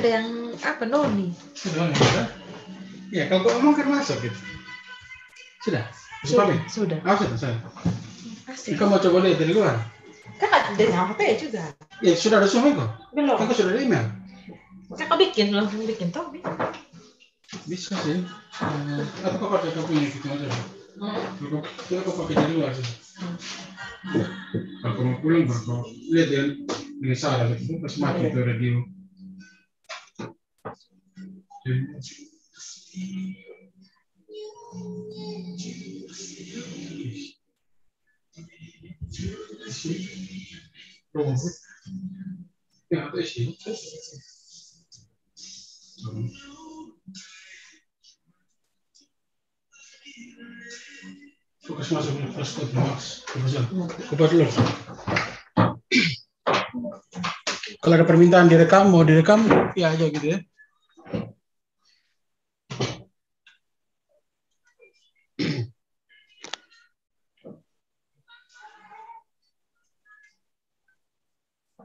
ada yang apa noni? Sudah, Ya, iya, kalau kau ngomong kan masuk gitu. Sudah. Sudah. Sudah. ah, sudah, sudah. Asik. Kamu coba lihat dari luar? Kan ada dari HP juga. Ya, sudah ada suami kok. Belum. Kan kau sudah ada email. Saya kau bikin, langsung bikin tau bikin. Bisa sih. Uh, apa kau pakai kau punya gitu aja? Hmm. Coba kau pakai dari luar sih. Hmm. Kalau kau mau pulang, kau lihat ya ini salah, itu pas mati itu iya. radio. Kalau ada permintaan direkam, mau direkam, ya aja gitu ya.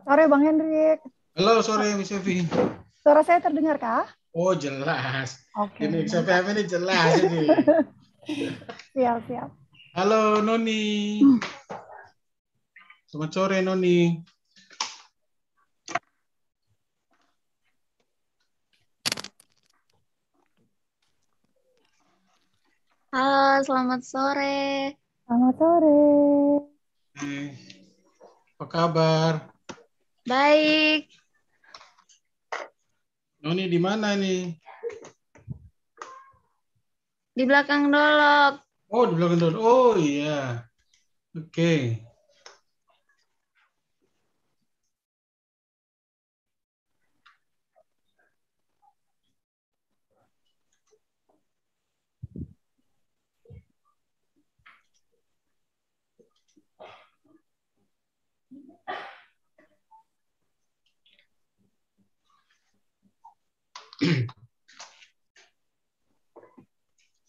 Sore Bang Hendrik. Halo sore Miss Evi. Suara saya terdengar kah? Oh jelas. Oke. Okay. Ini XFM ini jelas ini. siap siap. Halo Noni. Selamat sore Noni. selamat sore. Selamat sore. Apa kabar? Baik. Noni di mana nih? Di belakang dolok. Oh, di belakang dolok. Oh iya. Oke. Okay.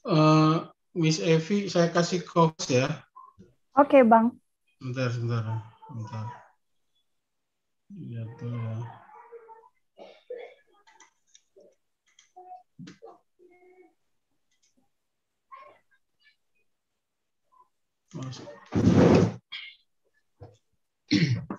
uh, Miss Evi, saya kasih course ya. Oke, okay, Bang. Bentar, bentar. Bentar. Ya, tuh ya. Masuk.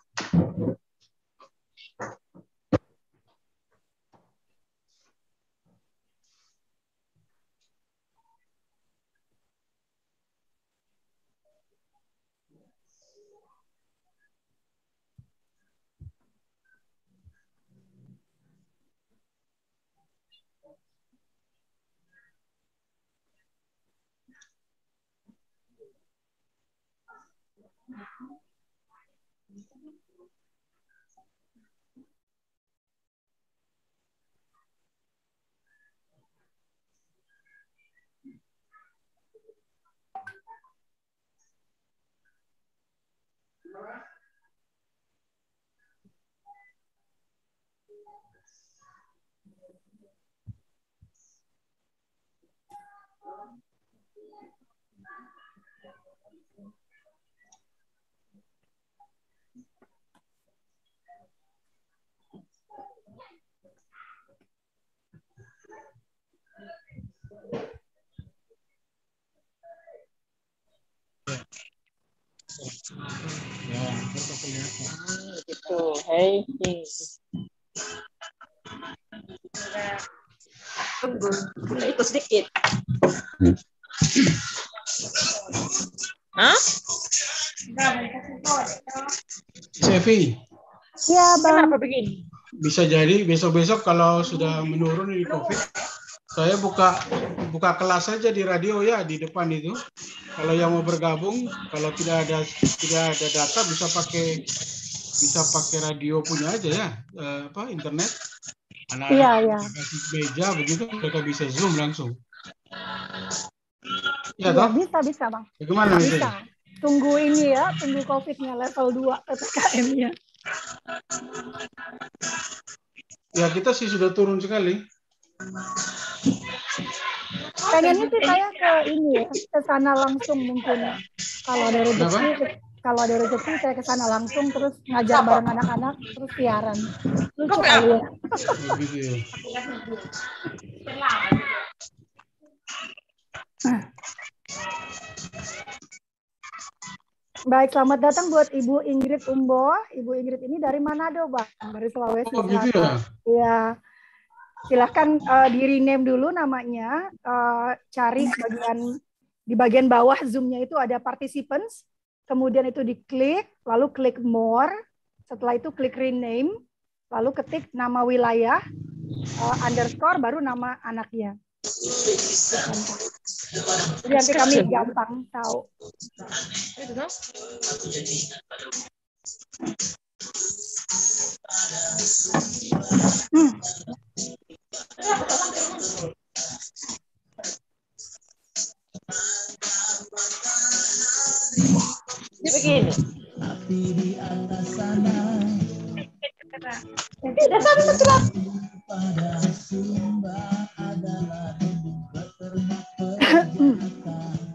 Thank you. Ya, itu kelihatan. Hmm, gitu. Hey. Tunggu, itu sedikit. Hmm. Hah? Sevi. Ya, Bang. Kenapa begini? Bisa jadi besok-besok kalau sudah menurun di COVID, saya buka buka kelas saja di radio ya di depan itu. Kalau yang mau bergabung, kalau tidak ada tidak ada data bisa pakai bisa pakai radio punya aja ya eh, apa internet. anak iya, iya. kasih meja begitu mereka bisa zoom langsung. Ya, ya bisa bisa bang. Bagaimana bisa? bisa. Tunggu ini ya, tunggu covidnya level 2 PPKM-nya. Ya kita sih sudah turun sekali. Pengennya sih saya ke ini ya, ke sana langsung mungkin. Kalau ada rezeki, kalau ada rezeki saya ke sana langsung terus ngajar bareng anak-anak terus siaran. Lucu kali ya. Baik, selamat datang buat Ibu Ingrid Umbo. Ibu Ingrid ini dari Manado, Bang, dari Sulawesi Oh, gitu ya? Iya silahkan uh, di rename dulu namanya, uh, cari bagian di bagian bawah zoomnya itu ada participants, kemudian itu diklik, lalu klik more, setelah itu klik rename, lalu ketik nama wilayah uh, underscore baru nama anaknya. Jadi nanti kami gampang tahu. Hmm. Jadi begini. Tapi di atas sana. Pada sumba adalah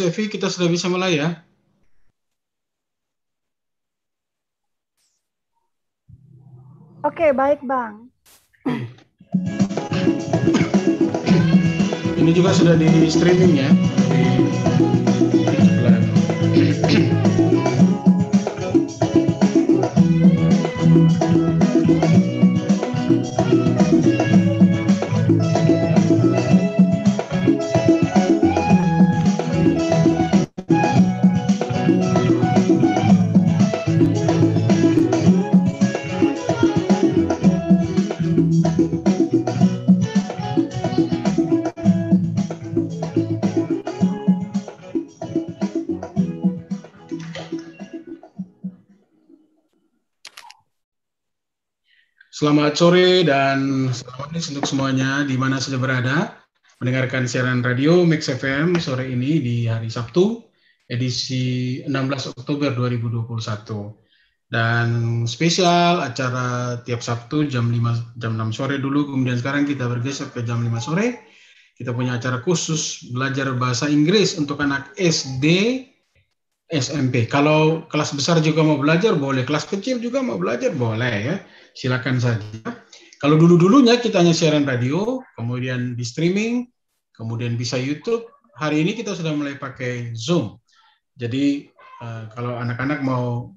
Miss Evi, kita sudah bisa mulai ya. Oke, baik Bang. Ini juga sudah di streaming ya. Selamat sore dan selamat untuk semuanya di mana saja berada mendengarkan siaran radio Mix FM sore ini di hari Sabtu edisi 16 Oktober 2021. Dan spesial acara tiap Sabtu jam 5 jam 6 sore dulu kemudian sekarang kita bergeser ke jam 5 sore. Kita punya acara khusus belajar bahasa Inggris untuk anak SD SMP. Kalau kelas besar juga mau belajar boleh, kelas kecil juga mau belajar boleh ya silakan saja. Kalau dulu-dulunya kita hanya siaran radio, kemudian di streaming, kemudian bisa YouTube, hari ini kita sudah mulai pakai Zoom. Jadi eh, kalau anak-anak mau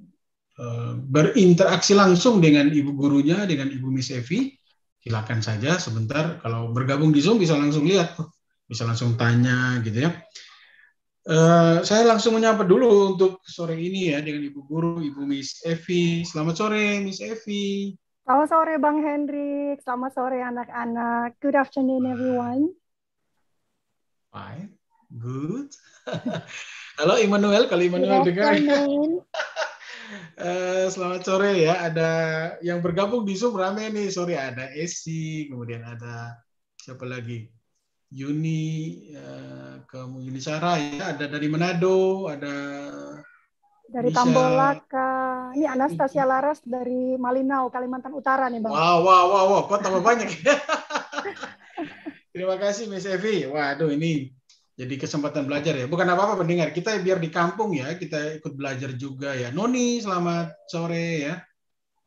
eh, berinteraksi langsung dengan ibu gurunya, dengan ibu Miss Evi, silakan saja sebentar. Kalau bergabung di Zoom bisa langsung lihat, bisa langsung tanya gitu ya. Uh, saya langsung menyapa dulu untuk sore ini ya dengan Ibu Guru, Ibu Miss Evi. Selamat sore, Miss Evi. Selamat sore Bang Hendrik, selamat sore anak-anak. Good afternoon everyone. Fine, good. Halo Immanuel, kalau Immanuel dengar. Eh, selamat sore ya. Ada yang bergabung di Zoom rame nih. Sorry ada Esi, kemudian ada siapa lagi? Yuni, uh, eh, kamu Yuni Sarah ya. Ada dari Manado, ada dari bisa... Tambolaka. Ini Anastasia Laras dari Malinau, Kalimantan Utara nih Bang. Wow, wow, wow, wow. kok tambah banyak ya. Terima kasih Miss Evi. Waduh ini jadi kesempatan belajar ya. Bukan apa-apa pendengar, kita biar di kampung ya, kita ikut belajar juga ya. Noni, selamat sore ya.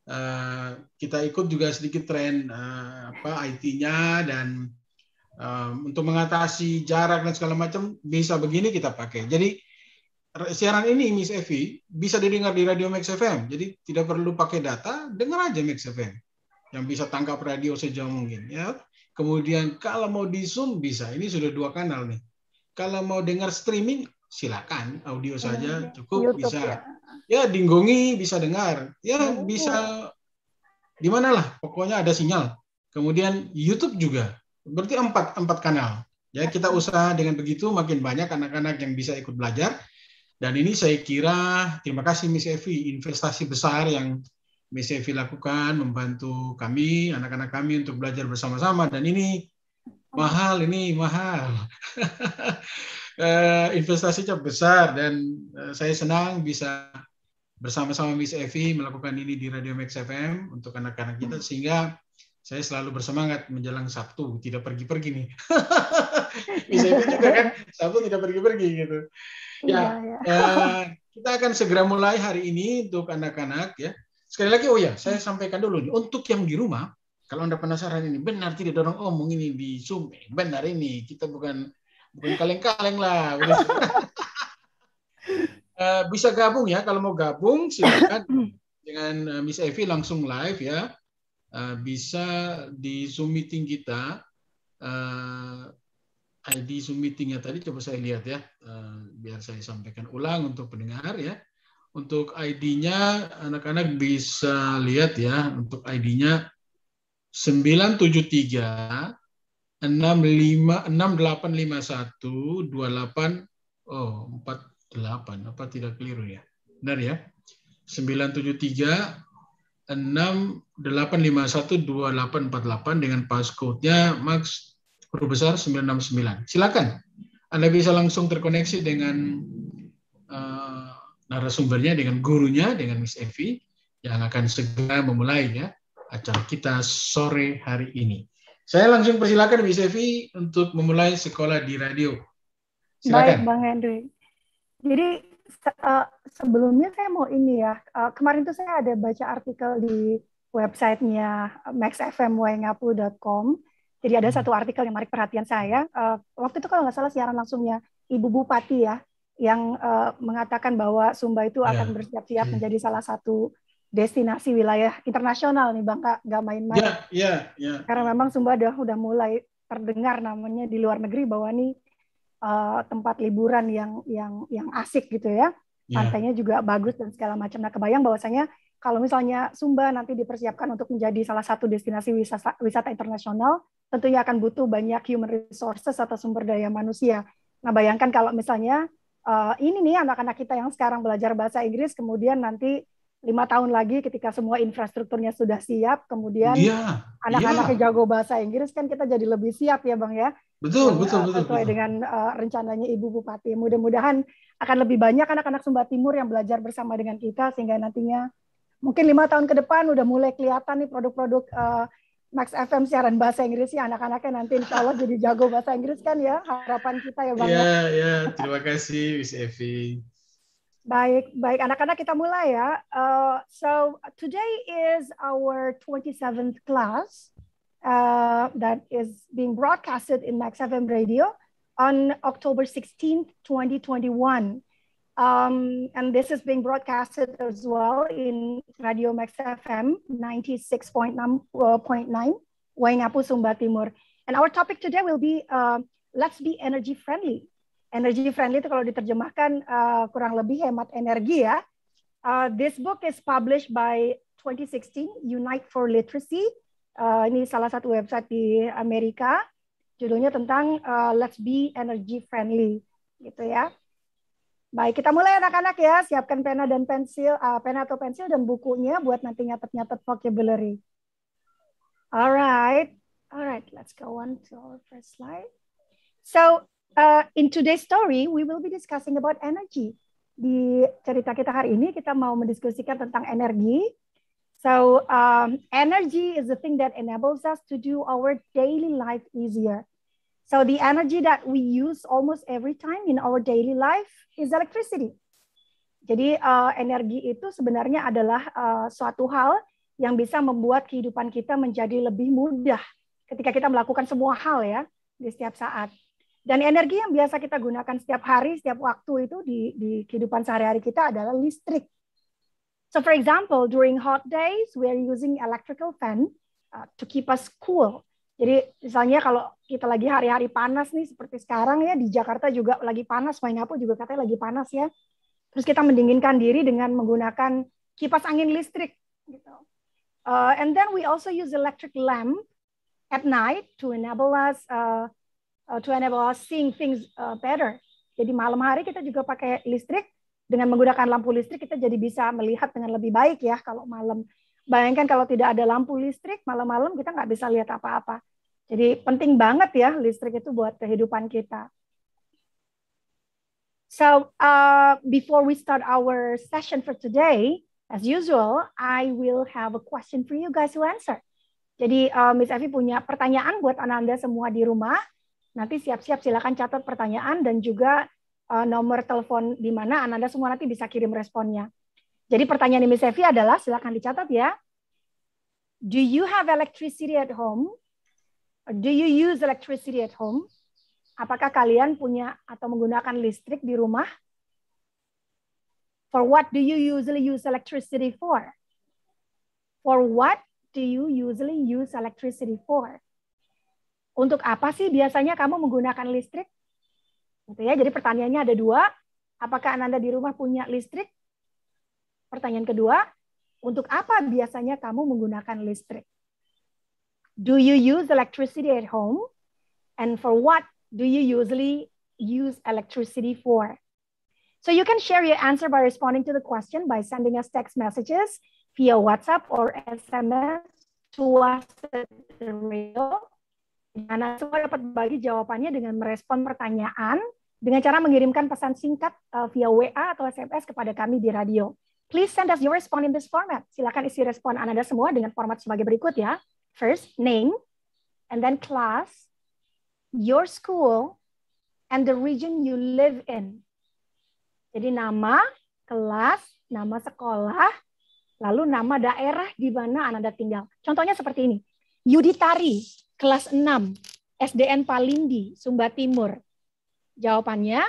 Uh, kita ikut juga sedikit tren uh, apa IT-nya dan um, untuk mengatasi jarak dan segala macam bisa begini kita pakai. Jadi siaran ini Miss Evi bisa didengar di radio Max FM. Jadi tidak perlu pakai data, dengar aja Max FM yang bisa tangkap radio sejauh mungkin ya. Kemudian kalau mau di Zoom bisa. Ini sudah dua kanal nih. Kalau mau dengar streaming silakan audio hmm, saja cukup YouTube, bisa. Ya. ya dinggongi bisa dengar. Ya oh. bisa di manalah pokoknya ada sinyal. Kemudian YouTube juga. Berarti empat empat kanal. Ya kita hmm. usaha dengan begitu makin banyak anak-anak yang bisa ikut belajar dan ini saya kira, terima kasih Miss Evi, investasi besar yang Miss Evi lakukan membantu kami, anak-anak kami untuk belajar bersama-sama. Dan ini mahal, ini mahal. Eh, investasi cukup besar dan eh, saya senang bisa bersama-sama Miss Evi melakukan ini di Radio Max FM untuk anak-anak kita sehingga saya selalu bersemangat menjelang Sabtu, tidak pergi-pergi nih. bisa itu juga kan sabun tidak pergi-pergi gitu ya, ya, ya. kita akan segera mulai hari ini untuk anak-anak ya sekali lagi oh ya saya sampaikan dulu nih untuk yang di rumah kalau anda penasaran ini benar tidak dorong omong ini di zoom eh, benar ini kita bukan bukan kaleng-kaleng lah eh, bisa gabung ya kalau mau gabung silakan dengan Miss Evi langsung live ya bisa di zoom meeting kita ID Zoom meetingnya tadi coba saya lihat ya, eh, biar saya sampaikan ulang untuk pendengar ya. Untuk ID-nya anak-anak bisa lihat ya, untuk ID-nya 973 65 6851 28 oh 48 apa tidak keliru ya. Benar ya. 973 6851 2848 dengan passcode-nya Max huruf besar 969. Silakan. Anda bisa langsung terkoneksi dengan uh, narasumbernya, dengan gurunya, dengan Miss Evi yang akan segera memulai ya acara kita sore hari ini. Saya langsung persilakan Miss Evi untuk memulai sekolah di radio. Silakan. Baik, Bang Henry. Jadi uh, sebelumnya saya mau ini ya, uh, kemarin itu saya ada baca artikel di websitenya maxfmwengapu.com. Jadi ada hmm. satu artikel yang menarik perhatian saya. Uh, waktu itu kalau nggak salah siaran langsungnya Ibu Bupati ya, yang uh, mengatakan bahwa Sumba itu iya. akan bersiap-siap hmm. menjadi salah satu destinasi wilayah internasional nih Bang Kak, nggak main-main. Ya, ya, ya. Karena memang Sumba udah, udah mulai terdengar namanya di luar negeri bahwa ini uh, eh, tempat liburan yang yang yang asik gitu ya. Iya. Pantainya ya. juga bagus dan segala macam. Nah, kebayang bahwasanya kalau misalnya Sumba nanti dipersiapkan untuk menjadi salah satu destinasi wisata, wisata internasional, tentunya akan butuh banyak human resources atau sumber daya manusia. Nah, bayangkan kalau misalnya uh, ini nih anak-anak kita yang sekarang belajar bahasa Inggris, kemudian nanti lima tahun lagi ketika semua infrastrukturnya sudah siap, kemudian anak iya, anak yeah, yeah. jago bahasa Inggris kan kita jadi lebih siap ya, bang ya. Betul, Dan, betul, uh, betul. Sesuai betul. dengan uh, rencananya Ibu Bupati. Mudah-mudahan akan lebih banyak anak-anak Sumba Timur yang belajar bersama dengan kita sehingga nantinya mungkin lima tahun ke depan udah mulai kelihatan nih produk-produk uh, Max FM siaran bahasa Inggris ya anak-anaknya nanti insya Allah jadi jago bahasa Inggris kan ya harapan kita ya Bang. Ya. Iya, yeah, ya. Yeah. Terima kasih Miss Evi. Baik, baik anak-anak kita mulai ya. Uh, so today is our 27th class uh, that is being broadcasted in Max FM radio on October 16th, 2021. Um, and this is being broadcasted as well in Radio Max FM 96.9, Waingapu, Sumba Timur. And our topic today will be uh, let's be energy friendly. Energy friendly itu kalau diterjemahkan uh, kurang lebih hemat energi ya. Uh, this book is published by 2016 Unite for Literacy. Uh, ini salah satu website di Amerika. Judulnya tentang uh, let's be energy friendly gitu ya. Baik, kita mulai anak-anak ya. Siapkan pena dan pensil, uh, pena atau pensil dan bukunya buat nanti nyatet-nyatet vocabulary. Alright, alright. Let's go on to our first slide. So, uh, in today's story, we will be discussing about energy. Di cerita kita hari ini, kita mau mendiskusikan tentang energi. So, um, energy is the thing that enables us to do our daily life easier. So the energy that we use almost every time in our daily life is electricity. Jadi uh, energi itu sebenarnya adalah uh, suatu hal yang bisa membuat kehidupan kita menjadi lebih mudah ketika kita melakukan semua hal ya di setiap saat. Dan energi yang biasa kita gunakan setiap hari, setiap waktu itu di, di kehidupan sehari-hari kita adalah listrik. So for example, during hot days, we are using electrical fan uh, to keep us cool. Jadi misalnya kalau kita lagi hari-hari panas nih seperti sekarang ya di Jakarta juga lagi panas, Singapura juga katanya lagi panas ya. Terus kita mendinginkan diri dengan menggunakan kipas angin listrik gitu. Uh, and then we also use electric lamp at night to enable us uh, uh, to enable us seeing things uh, better. Jadi malam hari kita juga pakai listrik dengan menggunakan lampu listrik kita jadi bisa melihat dengan lebih baik ya kalau malam Bayangkan kalau tidak ada lampu listrik, malam-malam kita nggak bisa lihat apa-apa. Jadi penting banget ya listrik itu buat kehidupan kita. So uh, before we start our session for today, as usual, I will have a question for you guys to answer. Jadi uh, Miss Evi punya pertanyaan buat Ananda semua di rumah. Nanti siap-siap silakan catat pertanyaan dan juga uh, nomor telepon di mana Ananda semua nanti bisa kirim responnya. Jadi pertanyaan Miss Evi adalah, silakan dicatat ya. Do you have electricity at home? Do you use electricity at home? Apakah kalian punya atau menggunakan listrik di rumah? For what do you usually use electricity for? For what do you usually use electricity for? Untuk apa sih biasanya kamu menggunakan listrik? Gitu ya. Jadi pertanyaannya ada dua. Apakah Anda di rumah punya listrik? Pertanyaan kedua, untuk apa biasanya kamu menggunakan listrik? Do you use electricity at home? And for what do you usually use electricity for? So you can share your answer by responding to the question by sending us text messages via WhatsApp or SMS to us at the Nah, semua dapat bagi jawabannya dengan merespon pertanyaan dengan cara mengirimkan pesan singkat eh, via WA atau SMS kepada kami di radio. Please send us your response in this format. Silakan isi respon Anda semua dengan format sebagai berikut ya. First, name, and then class, your school, and the region you live in. Jadi nama, kelas, nama sekolah, lalu nama daerah di mana Anda tinggal. Contohnya seperti ini. Yuditari, kelas 6, SDN Palindi, Sumba Timur. Jawabannya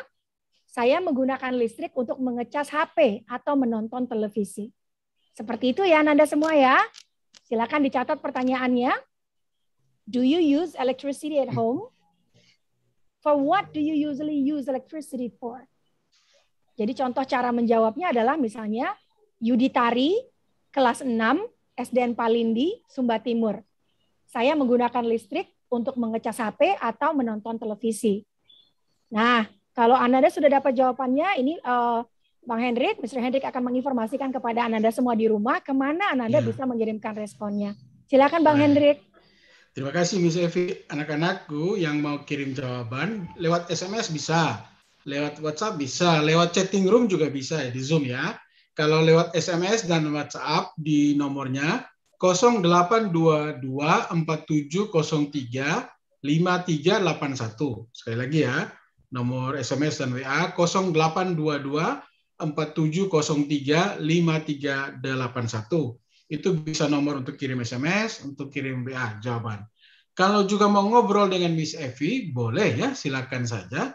saya menggunakan listrik untuk mengecas HP atau menonton televisi. Seperti itu ya Nanda semua ya. Silakan dicatat pertanyaannya. Do you use electricity at home? For what do you usually use electricity for? Jadi contoh cara menjawabnya adalah misalnya Yuditari, kelas 6, SDN Palindi, Sumba Timur. Saya menggunakan listrik untuk mengecas HP atau menonton televisi. Nah, kalau Ananda sudah dapat jawabannya, ini uh, Bang Hendrik, Mr. Hendrik akan menginformasikan kepada Ananda semua di rumah kemana Ananda ya. bisa mengirimkan responnya. Silakan Bang nah. Hendrik. Terima kasih Miss Evi. Anak-anakku yang mau kirim jawaban lewat SMS bisa, lewat WhatsApp bisa, lewat chatting room juga bisa ya di Zoom ya. Kalau lewat SMS dan WhatsApp di nomornya 0822 4703 5381. Sekali lagi ya, nomor SMS dan WA 0822 4703 5381. Itu bisa nomor untuk kirim SMS, untuk kirim WA jawaban. Kalau juga mau ngobrol dengan Miss Evi, boleh ya, silakan saja.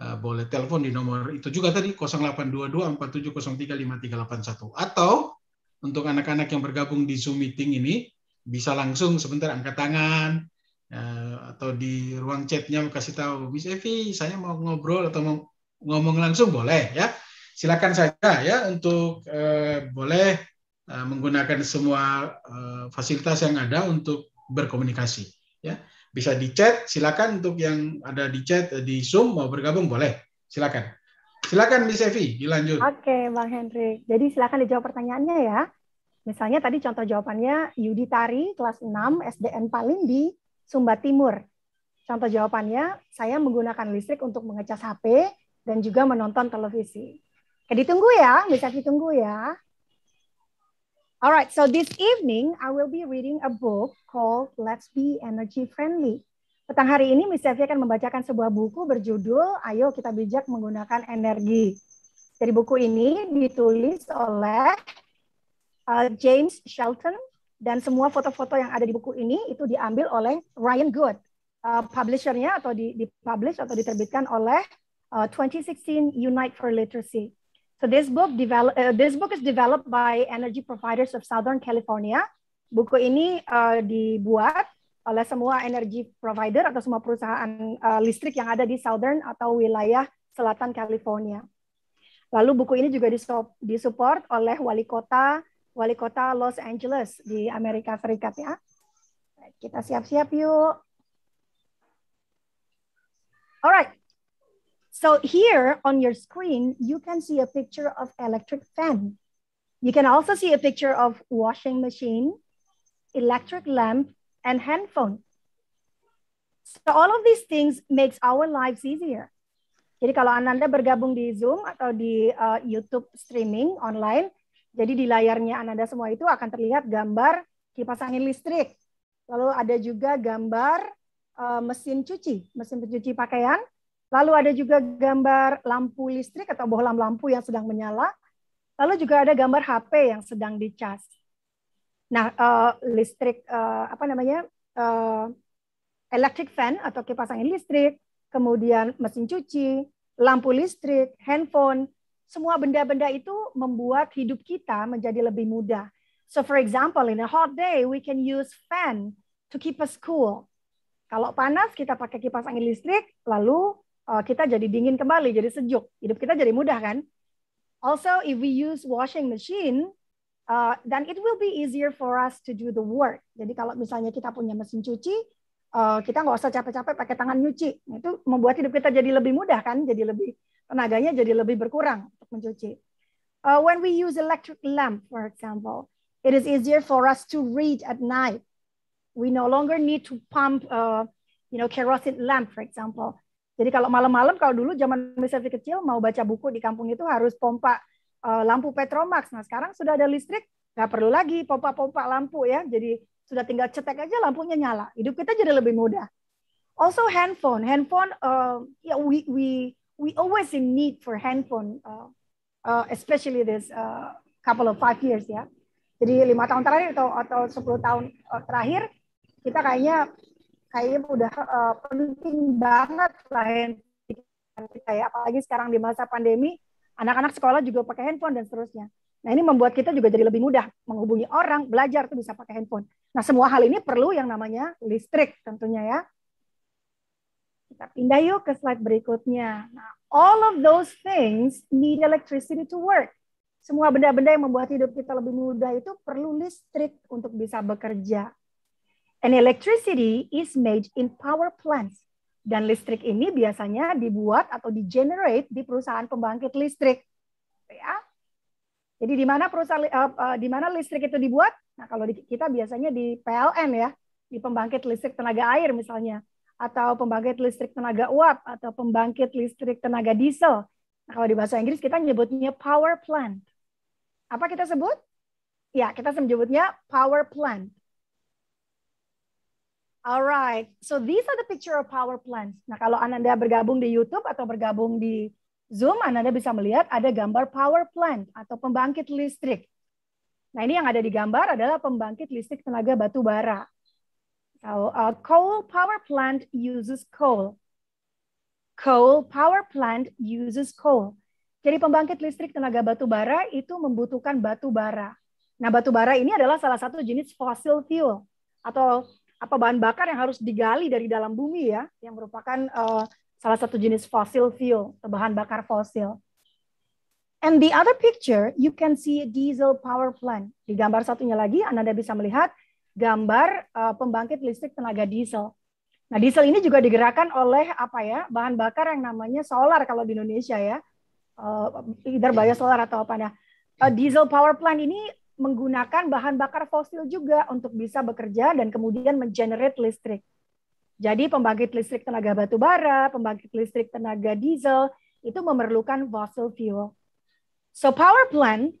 Eh, boleh telepon di nomor itu juga tadi 0822 4703 5381 atau untuk anak-anak yang bergabung di Zoom meeting ini bisa langsung sebentar angkat tangan, Eh, atau di ruang chatnya kasih tahu Miss Evi saya mau ngobrol atau mau ngomong langsung boleh ya silakan saja ya untuk eh, boleh eh, menggunakan semua eh, fasilitas yang ada untuk berkomunikasi ya bisa di chat silakan untuk yang ada di chat eh, di Zoom mau bergabung boleh silakan silakan Miss Evi dilanjut Oke Bang Henry jadi silakan dijawab pertanyaannya ya Misalnya tadi contoh jawabannya Yudi Tari kelas 6 SDN Palindi Sumba Timur. Contoh jawabannya, saya menggunakan listrik untuk mengecas HP dan juga menonton televisi. Oke, eh, ditunggu ya, bisa ditunggu ya. Alright, so this evening I will be reading a book called Let's Be Energy Friendly. Petang hari ini Miss Sylvia akan membacakan sebuah buku berjudul Ayo Kita Bijak Menggunakan Energi. Jadi buku ini ditulis oleh uh, James Shelton dan semua foto-foto yang ada di buku ini itu diambil oleh Ryan Good, uh, publishernya atau dipublish atau diterbitkan oleh uh, 2016 Unite for Literacy. So this book develop, uh, this book is developed by energy providers of Southern California. Buku ini uh, dibuat oleh semua energy provider atau semua perusahaan uh, listrik yang ada di Southern atau wilayah selatan California. Lalu buku ini juga disupport oleh wali kota wali kota Los Angeles di Amerika Serikat ya. Kita siap-siap yuk. Alright, So here on your screen, you can see a picture of electric fan. You can also see a picture of washing machine, electric lamp, and handphone. So all of these things makes our lives easier. Jadi kalau Anda bergabung di Zoom atau di uh, YouTube streaming online, jadi di layarnya Ananda semua itu akan terlihat gambar kipas angin listrik. Lalu ada juga gambar uh, mesin cuci, mesin pencuci pakaian. Lalu ada juga gambar lampu listrik atau bohlam lampu yang sedang menyala. Lalu juga ada gambar HP yang sedang dicas. Nah, uh, listrik uh, apa namanya? Uh, electric fan atau kipas angin listrik, kemudian mesin cuci, lampu listrik, handphone, semua benda-benda itu membuat hidup kita menjadi lebih mudah. So for example, in a hot day, we can use fan to keep us cool. Kalau panas, kita pakai kipas angin listrik, lalu eh, kita jadi dingin kembali, jadi sejuk. Hidup kita jadi mudah kan? Also, if we use washing machine, uh, then it will be easier for us to do the work. Jadi kalau misalnya kita punya mesin cuci, uh, kita nggak usah capek-capek pakai tangan nyuci. Nah, itu membuat hidup kita jadi lebih mudah kan, jadi lebih tenaganya jadi lebih berkurang untuk mencuci. Uh, when we use electric lamp, for example, it is easier for us to read at night. We no longer need to pump, uh, you know, kerosene lamp, for example. Jadi kalau malam-malam, kalau dulu zaman masih kecil mau baca buku di kampung itu harus pompa uh, lampu Petromax. Nah sekarang sudah ada listrik, nggak perlu lagi pompa-pompa lampu ya. Jadi sudah tinggal cetek aja lampunya nyala. Hidup kita jadi lebih mudah. Also handphone, handphone, uh, ya yeah, we we we always in need for handphone, uh, uh, especially this uh, couple of five years ya. Jadi lima tahun terakhir atau atau sepuluh tahun uh, terakhir kita kayaknya kayaknya udah uh, penting banget lah handphone kita ya. Apalagi sekarang di masa pandemi, anak-anak sekolah juga pakai handphone dan seterusnya. Nah ini membuat kita juga jadi lebih mudah menghubungi orang, belajar tuh bisa pakai handphone. Nah semua hal ini perlu yang namanya listrik tentunya ya. Kita pindah yuk ke slide berikutnya. Nah, all of those things need electricity to work. Semua benda-benda yang membuat hidup kita lebih mudah itu perlu listrik untuk bisa bekerja. And electricity is made in power plants. Dan listrik ini biasanya dibuat atau di-generate di perusahaan pembangkit listrik. Ya. Jadi di mana perusahaan uh, uh, di mana listrik itu dibuat? Nah, kalau di, kita biasanya di PLN ya, di pembangkit listrik tenaga air misalnya atau pembangkit listrik tenaga uap atau pembangkit listrik tenaga diesel. Nah, kalau di bahasa Inggris kita nyebutnya power plant. Apa kita sebut? Ya, kita menyebutnya power plant. Alright, so these are the picture of power plants. Nah, kalau Anda bergabung di YouTube atau bergabung di Zoom, Anda bisa melihat ada gambar power plant atau pembangkit listrik. Nah, ini yang ada di gambar adalah pembangkit listrik tenaga batu bara. So a uh, coal power plant uses coal. Coal power plant uses coal. Jadi pembangkit listrik tenaga batu bara itu membutuhkan batu bara. Nah, batu bara ini adalah salah satu jenis fossil fuel atau apa bahan bakar yang harus digali dari dalam bumi ya, yang merupakan uh, salah satu jenis fossil fuel atau bahan bakar fosil. And the other picture, you can see a diesel power plant. Di gambar satunya lagi, Anda bisa melihat gambar uh, pembangkit listrik tenaga diesel. Nah, diesel ini juga digerakkan oleh apa ya? Bahan bakar yang namanya solar kalau di Indonesia ya. Uh, either solar atau apa nah. Uh, diesel power plant ini menggunakan bahan bakar fosil juga untuk bisa bekerja dan kemudian mengenerate listrik. Jadi pembangkit listrik tenaga batu bara, pembangkit listrik tenaga diesel itu memerlukan fossil fuel. So power plant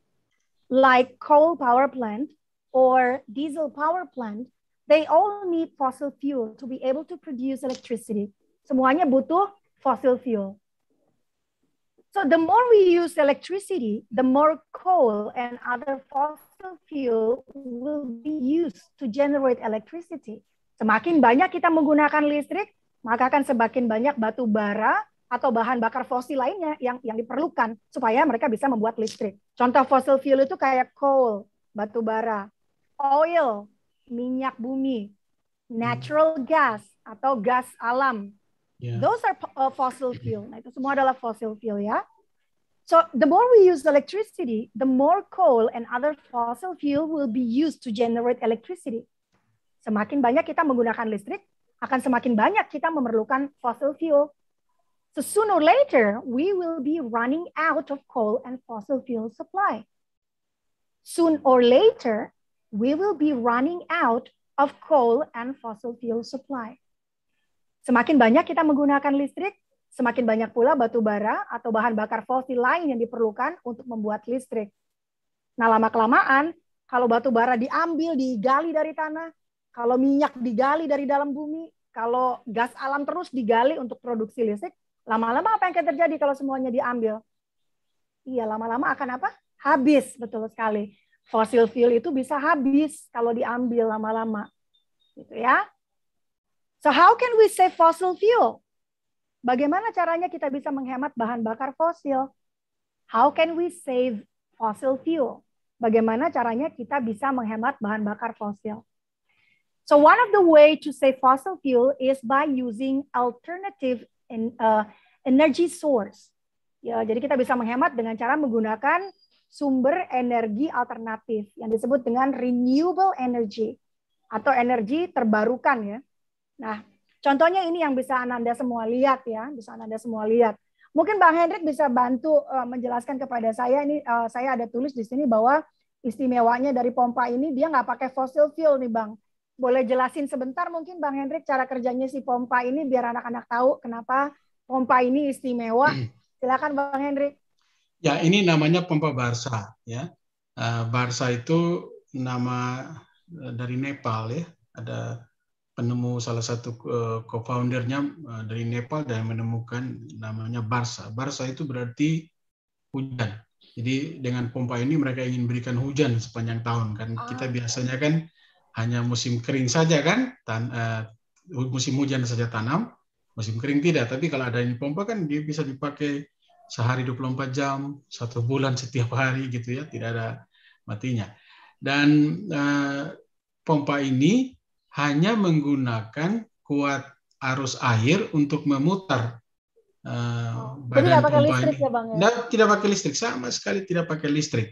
like coal power plant or diesel power plant, they all need fossil fuel to be able to produce electricity. Semuanya butuh fossil fuel. So the more we use electricity, the more coal and other fossil fuel will be used to generate electricity. Semakin banyak kita menggunakan listrik, maka akan semakin banyak batu bara atau bahan bakar fosil lainnya yang yang diperlukan supaya mereka bisa membuat listrik. Contoh fossil fuel itu kayak coal, batu bara, oil, minyak bumi, natural hmm. gas atau gas alam. Yeah. Those are uh, fossil fuel. Nah, itu semua adalah fossil fuel ya. So the more we use electricity, the more coal and other fossil fuel will be used to generate electricity. Semakin banyak kita menggunakan listrik, akan semakin banyak kita memerlukan fossil fuel. So sooner or later, we will be running out of coal and fossil fuel supply. Soon or later, we will be running out of coal and fossil fuel supply. Semakin banyak kita menggunakan listrik, semakin banyak pula batu bara atau bahan bakar fosil lain yang diperlukan untuk membuat listrik. Nah, lama-kelamaan, kalau batu bara diambil, digali dari tanah, kalau minyak digali dari dalam bumi, kalau gas alam terus digali untuk produksi listrik, lama-lama apa yang akan terjadi kalau semuanya diambil? Iya, lama-lama akan apa? Habis, betul sekali fossil fuel itu bisa habis kalau diambil lama-lama. Gitu ya. So how can we save fossil fuel? Bagaimana caranya kita bisa menghemat bahan bakar fosil? How can we save fossil fuel? Bagaimana caranya kita bisa menghemat bahan bakar fosil? So one of the way to save fossil fuel is by using alternative in, uh, energy source. Ya, jadi kita bisa menghemat dengan cara menggunakan sumber energi alternatif yang disebut dengan renewable energy atau energi terbarukan ya. Nah, contohnya ini yang bisa Anda semua lihat ya, bisa Anda semua lihat. Mungkin Bang Hendrik bisa bantu uh, menjelaskan kepada saya ini uh, saya ada tulis di sini bahwa istimewanya dari pompa ini dia nggak pakai fossil fuel nih Bang. Boleh jelasin sebentar mungkin Bang Hendrik cara kerjanya si pompa ini biar anak-anak tahu kenapa pompa ini istimewa. Silakan Bang Hendrik. Ya, ini namanya pompa Barsa. Ya, eh, Barsa itu nama eh, dari Nepal ya. Ada penemu salah satu eh, co-foundernya dari Nepal dan menemukan namanya Barsa. Barsa itu berarti hujan. Jadi dengan pompa ini mereka ingin berikan hujan sepanjang tahun kan. Oh. Kita biasanya kan hanya musim kering saja kan, Tan uh, musim hujan saja tanam, musim kering tidak. Tapi kalau ada ini pompa kan dia bisa dipakai sehari 24 jam, satu bulan setiap hari gitu ya, tidak ada matinya. Dan eh, pompa ini hanya menggunakan kuat arus air untuk memutar Uh, badan tidak pakai pompa listrik ini. Ya, Bang, ya? Nah, tidak pakai listrik sama sekali tidak pakai listrik.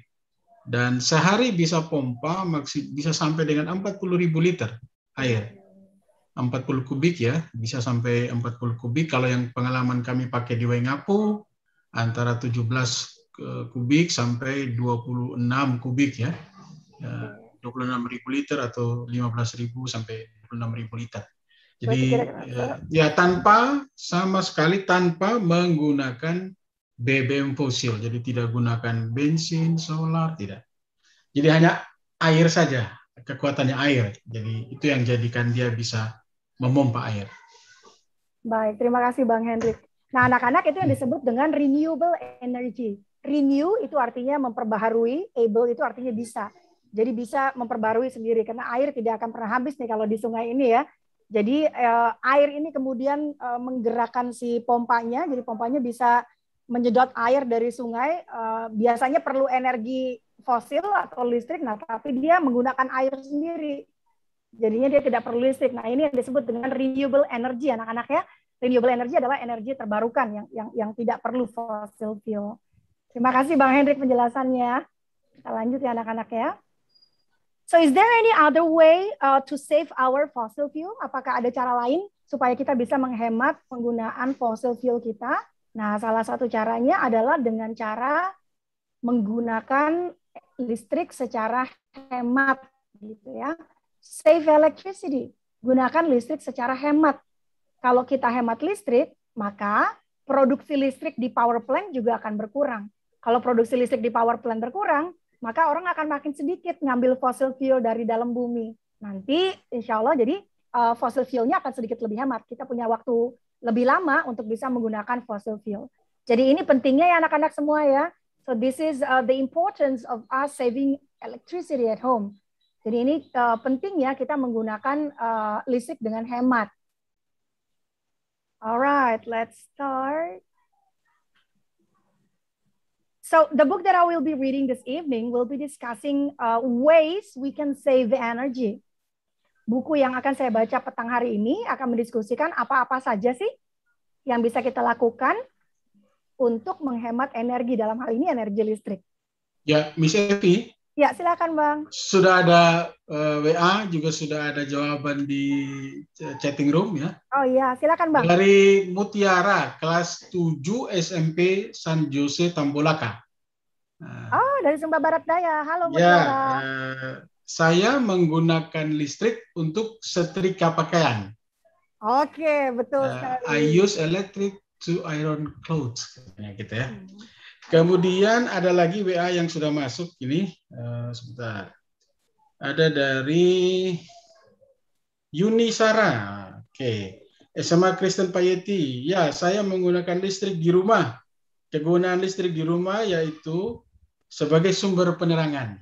Dan sehari bisa pompa maksud bisa sampai dengan ribu liter air. 40 kubik ya, bisa sampai 40 kubik. Kalau yang pengalaman kami pakai di Waingapu, antara 17 eh, kubik sampai 26 kubik ya. 26.000 ya, liter atau 15.000 sampai 26.000 liter. Jadi ya, ya, tanpa sama sekali tanpa menggunakan BBM fosil. Jadi tidak gunakan bensin, solar, tidak. Jadi hanya air saja, kekuatannya air. Jadi itu yang jadikan dia bisa memompa air. Baik, terima kasih Bang Hendrik. Nah, anak-anak itu yang disebut dengan renewable energy. Renew itu artinya memperbaharui, able itu artinya bisa. Jadi bisa memperbaharui sendiri karena air tidak akan pernah habis nih kalau di sungai ini ya. Jadi eh, air ini kemudian eh, menggerakkan si pompanya, jadi pompanya bisa menyedot air dari sungai. Eh, biasanya perlu energi fosil atau listrik, nah tapi dia menggunakan air sendiri. Jadinya dia tidak perlu listrik. Nah ini yang disebut dengan renewable energy anak-anak ya renewable energy adalah energi terbarukan yang yang yang tidak perlu fossil fuel. Terima kasih Bang Hendrik penjelasannya. Kita lanjut ya anak-anak ya. So is there any other way uh, to save our fossil fuel? Apakah ada cara lain supaya kita bisa menghemat penggunaan fossil fuel kita? Nah, salah satu caranya adalah dengan cara menggunakan listrik secara hemat gitu ya. Save electricity, gunakan listrik secara hemat kalau kita hemat listrik, maka produksi listrik di power plant juga akan berkurang. Kalau produksi listrik di power plant berkurang, maka orang akan makin sedikit ngambil fossil fuel dari dalam bumi. Nanti insya Allah jadi uh, fossil fuelnya akan sedikit lebih hemat. Kita punya waktu lebih lama untuk bisa menggunakan fossil fuel. Jadi ini pentingnya ya anak-anak semua ya. So this is uh, the importance of us saving electricity at home. Jadi ini uh, penting ya kita menggunakan uh, listrik dengan hemat. All right, let's start. So the book that I will be reading this evening will be discussing uh, ways we can save energy. Buku yang akan saya baca petang hari ini akan mendiskusikan apa-apa saja sih yang bisa kita lakukan untuk menghemat energi dalam hal ini energi listrik. Ya, Miss Evi, Ya, silakan Bang. Sudah ada uh, eh, WA, juga sudah ada jawaban di chatting room ya. Oh iya, silakan Bang. Dari Mutiara, kelas 7 SMP San Jose Tambolaka. Uh, oh, dari Sumba Barat Daya. Halo ya, Mutiara. Ya, uh, saya menggunakan listrik untuk setrika pakaian. Oke, okay, betul eh, I use electric to iron clothes, katanya gitu ya. Hmm. Kemudian ada lagi WA yang sudah masuk ini uh, sebentar. Ada dari Yuni Sara. Oke. Okay. SMA Kristen Payeti. Ya, saya menggunakan listrik di rumah. Kegunaan listrik di rumah yaitu sebagai sumber penerangan.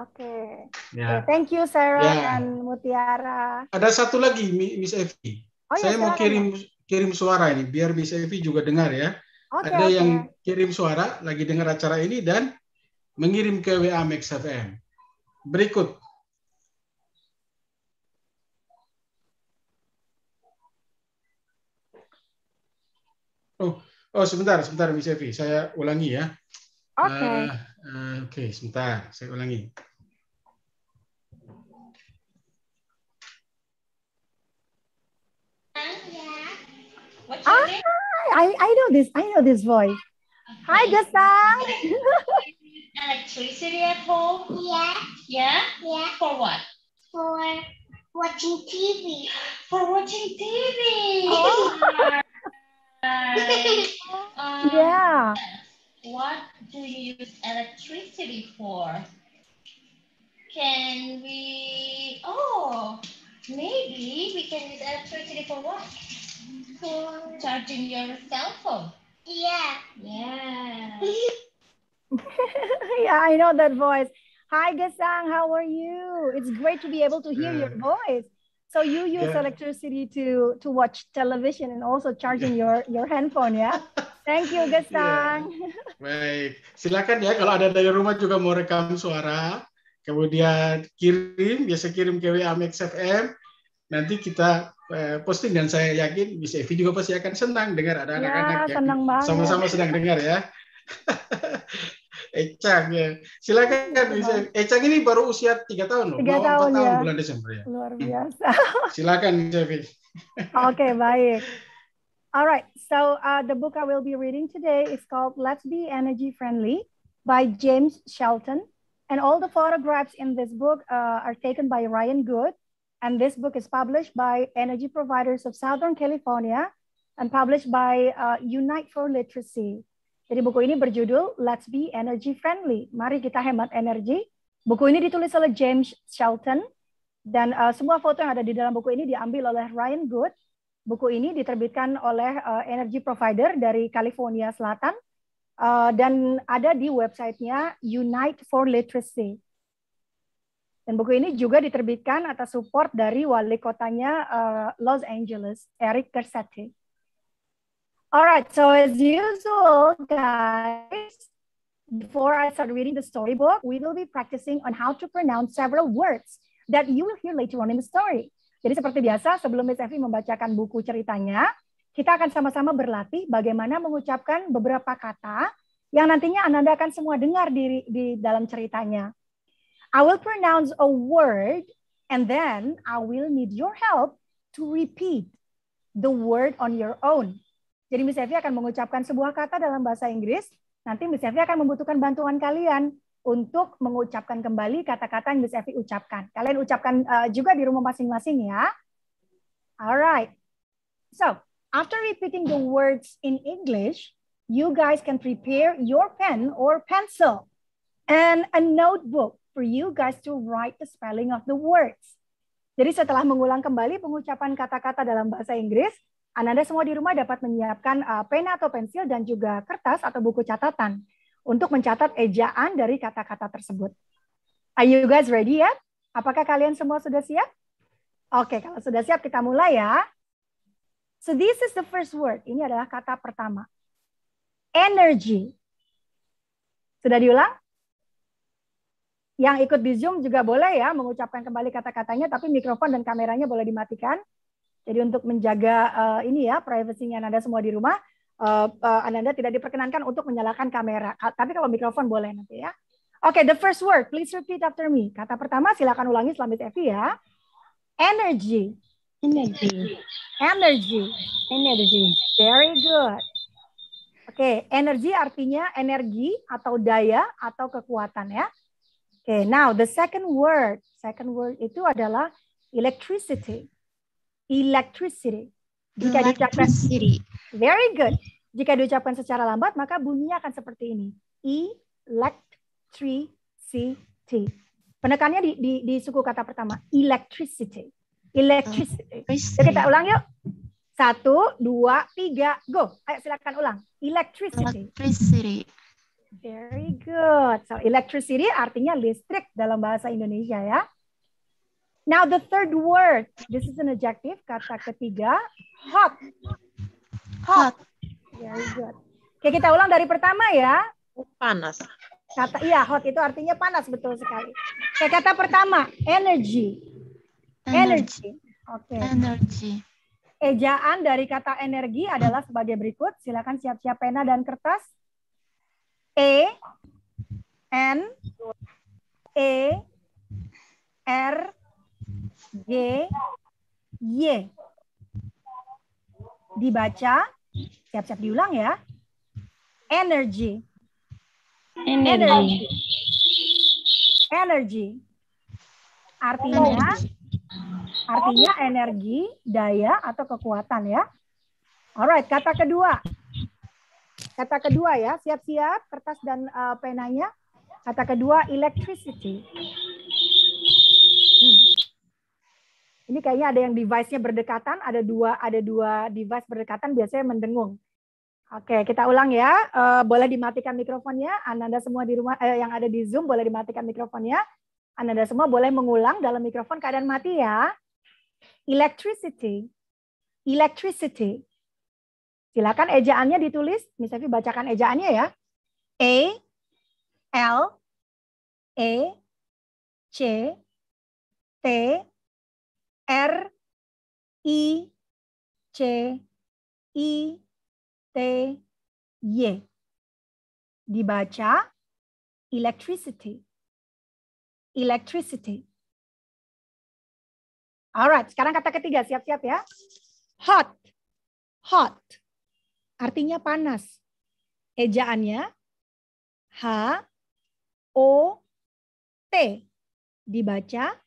Oke. Okay. Ya. Okay, thank you Sarah ya. dan Mutiara. Ada satu lagi Miss Evi. Oh, ya, saya ya, mau kirim kirim suara ini biar Miss Evi juga dengar ya. Okay, ada okay. yang kirim suara lagi dengar acara ini dan mengirim ke WA Max FM. Berikut Oh, oh sebentar, sebentar Miss Evi, saya ulangi ya. Oke. Okay. Uh, eh, uh, eh, Oke, okay, sebentar, saya ulangi. Ya. Ah. I, I know this. I know this voice. Hi, Dasa. Electricity at home? Yeah. Yeah? Yeah. For what? For watching TV. For watching TV. Oh. Um, yeah. What do you use electricity for? Can we, oh, maybe we can use electricity for what? Charging your cell phone. Yeah. Yeah. yeah, I know that voice. Hi, Gesang. How are you? It's great to be able to hear yeah. your voice. So you use yeah. electricity to to watch television and also charging yeah. your your handphone Yeah? Thank you Gesang. Yeah. Baik, silakan ya kalau ada dari rumah juga mau rekam suara, kemudian kirim biasa kirim ke WA Max FM. Nanti kita Eh, posting dan saya yakin Miss Evi juga pasti akan senang dengar ada ya, anak-anak ya, yang sama-sama sedang dengar ya. Ecang ya. Silakan kan bisa. Ecang ini baru usia tiga tahun loh. Tiga tahun, tahun ya. bulan Desember ya. Luar hmm. biasa. Silakan Jeffy. okay, baik. Alright, So uh, the book I will be reading today is called Let's Be Energy Friendly by James Shelton. And all the photographs in this book uh, are taken by Ryan Good, And this book is published by Energy Providers of Southern California and published by uh, Unite for Literacy. Jadi buku ini berjudul Let's Be Energy Friendly. Mari kita hemat energi. Buku ini ditulis oleh James Shelton dan uh, semua foto yang ada di dalam buku ini diambil oleh Ryan Good. Buku ini diterbitkan oleh uh, energy provider dari California Selatan uh, dan ada di websitenya Unite for Literacy. Dan buku ini juga diterbitkan atas support dari wali kotanya uh, Los Angeles, Eric Garcetti. Alright, so as usual, guys, before I start reading the storybook, we will be practicing on how to pronounce several words that you will hear later on in the story. Jadi seperti biasa, sebelum Miss Effie membacakan buku ceritanya, kita akan sama-sama berlatih bagaimana mengucapkan beberapa kata yang nantinya Anda akan semua dengar di, di dalam ceritanya. I will pronounce a word and then I will need your help to repeat the word on your own. Jadi Miss Evi akan mengucapkan sebuah kata dalam bahasa Inggris. Nanti Miss Evi akan membutuhkan bantuan kalian untuk mengucapkan kembali kata-kata yang Miss Evi ucapkan. Kalian ucapkan uh, juga di rumah masing-masing ya. Alright. So, after repeating the words in English, you guys can prepare your pen or pencil and a notebook for you guys to write the spelling of the words. Jadi setelah mengulang kembali pengucapan kata-kata dalam bahasa Inggris, Anda semua di rumah dapat menyiapkan uh, pena atau pensil dan juga kertas atau buku catatan untuk mencatat ejaan dari kata-kata tersebut. Are you guys ready ya? Apakah kalian semua sudah siap? Oke, okay, kalau sudah siap kita mulai ya. So this is the first word. Ini adalah kata pertama. Energy. Sudah diulang? Yang ikut di Zoom juga boleh ya mengucapkan kembali kata-katanya, tapi mikrofon dan kameranya boleh dimatikan. Jadi untuk menjaga uh, ini ya privasinya Anda semua di rumah, uh, eh, uh, eh, Anda tidak diperkenankan untuk menyalakan kamera. Tapi kalau mikrofon boleh nanti ya. Oke, okay, the first word, please repeat after me. Kata pertama silakan ulangi selamat Evi ya. Energy. Energy. Energy. Energy. Very good. Oke, okay, energi artinya energi atau daya atau kekuatan ya. Okay, now the second word, second word itu adalah electricity. Electricity. Jika diucapkan Very good. Jika diucapkan secara lambat maka bunyinya akan seperti ini. Electricity. Penekannya di, di, di suku kata pertama, electricity. Electricity. Jadi kita ulang yuk. Satu, dua, tiga, go. Ayo silakan ulang. Electricity. Electricity. Very good. So electricity artinya listrik dalam bahasa Indonesia ya. Now the third word, this is an adjective, kata ketiga, hot. Hot. Very good. Oke, kita ulang dari pertama ya. Panas. Kata iya, hot itu artinya panas betul sekali. Oke, kata pertama, energy. Energy. Oke. Okay. Energy. Ejaan dari kata energi adalah sebagai berikut. Silakan siap-siap pena dan kertas. A e, N A e, R G Y dibaca siap-siap diulang ya energy energy energy artinya artinya energi daya atau kekuatan ya alright kata kedua Kata kedua ya, siap-siap kertas dan uh, penanya. Kata kedua electricity. Hmm. Ini kayaknya ada yang device-nya berdekatan, ada dua ada dua device berdekatan biasanya mendengung. Oke, kita ulang ya. Uh, boleh dimatikan mikrofonnya. Ananda semua di rumah eh, yang ada di Zoom boleh dimatikan mikrofonnya. Ananda semua boleh mengulang dalam mikrofon keadaan mati ya. Electricity. Electricity. Silakan ejaannya ditulis. Miss bacakan ejaannya ya. A L E C T R I C I T Y. Dibaca electricity. Electricity. Alright, sekarang kata ketiga siap-siap ya. Hot. Hot artinya panas. Ejaannya H O T dibaca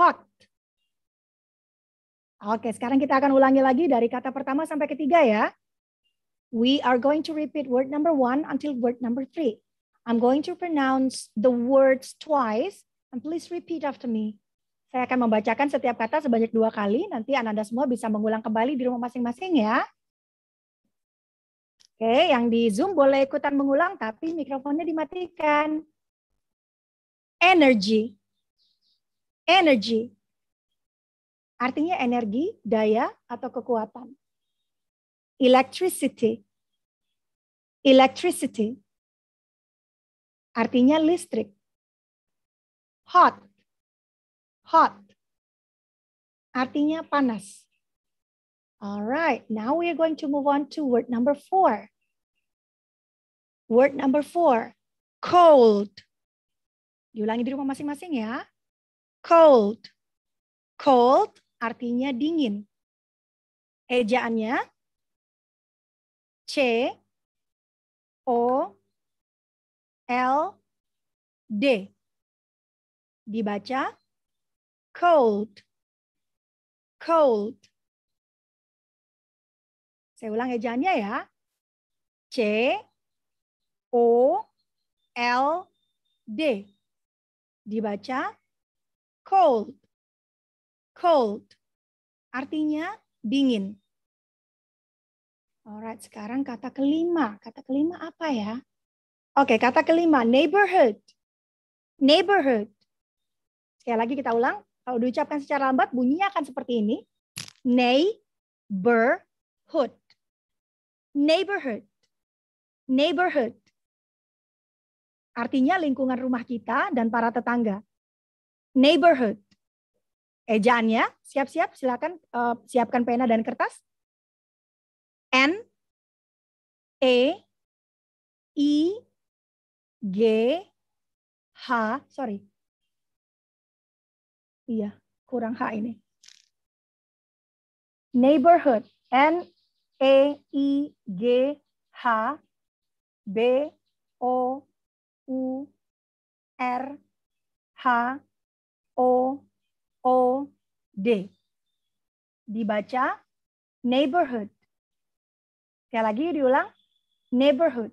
hot. Oke, sekarang kita akan ulangi lagi dari kata pertama sampai ketiga ya. We are going to repeat word number one until word number three. I'm going to pronounce the words twice and please repeat after me. Saya akan membacakan setiap kata sebanyak dua kali. Nanti Anda semua bisa mengulang kembali di rumah masing-masing ya. Oke, yang di Zoom boleh ikutan mengulang tapi mikrofonnya dimatikan. Energy, energy, Artinya energi, daya, atau kekuatan. Electricity. Electricity. Artinya listrik. Hot. Hot. Artinya panas All right, now we are going to move on to word number four. Word number four, cold. Diulangi di rumah masing-masing ya. Cold. Cold artinya dingin. Ejaannya C O L D. Dibaca cold. Cold. Saya ulang ejaannya ya, ya. C O L D. Dibaca cold. Cold. Artinya dingin. Alright, sekarang kata kelima. Kata kelima apa ya? Oke, okay, kata kelima neighborhood. Neighborhood. Sekali lagi kita ulang. Kalau diucapkan secara lambat bunyinya akan seperti ini. Neighborhood neighborhood. Neighborhood. Artinya lingkungan rumah kita dan para tetangga. Neighborhood. Ejaannya, siap-siap silakan uh, siapkan pena dan kertas. N E I G H, sorry. Iya, kurang H ini. Neighborhood, N E, I, G, H, B, O, U, R, H, O, O, D. Dibaca neighborhood. Sekali lagi diulang, neighborhood.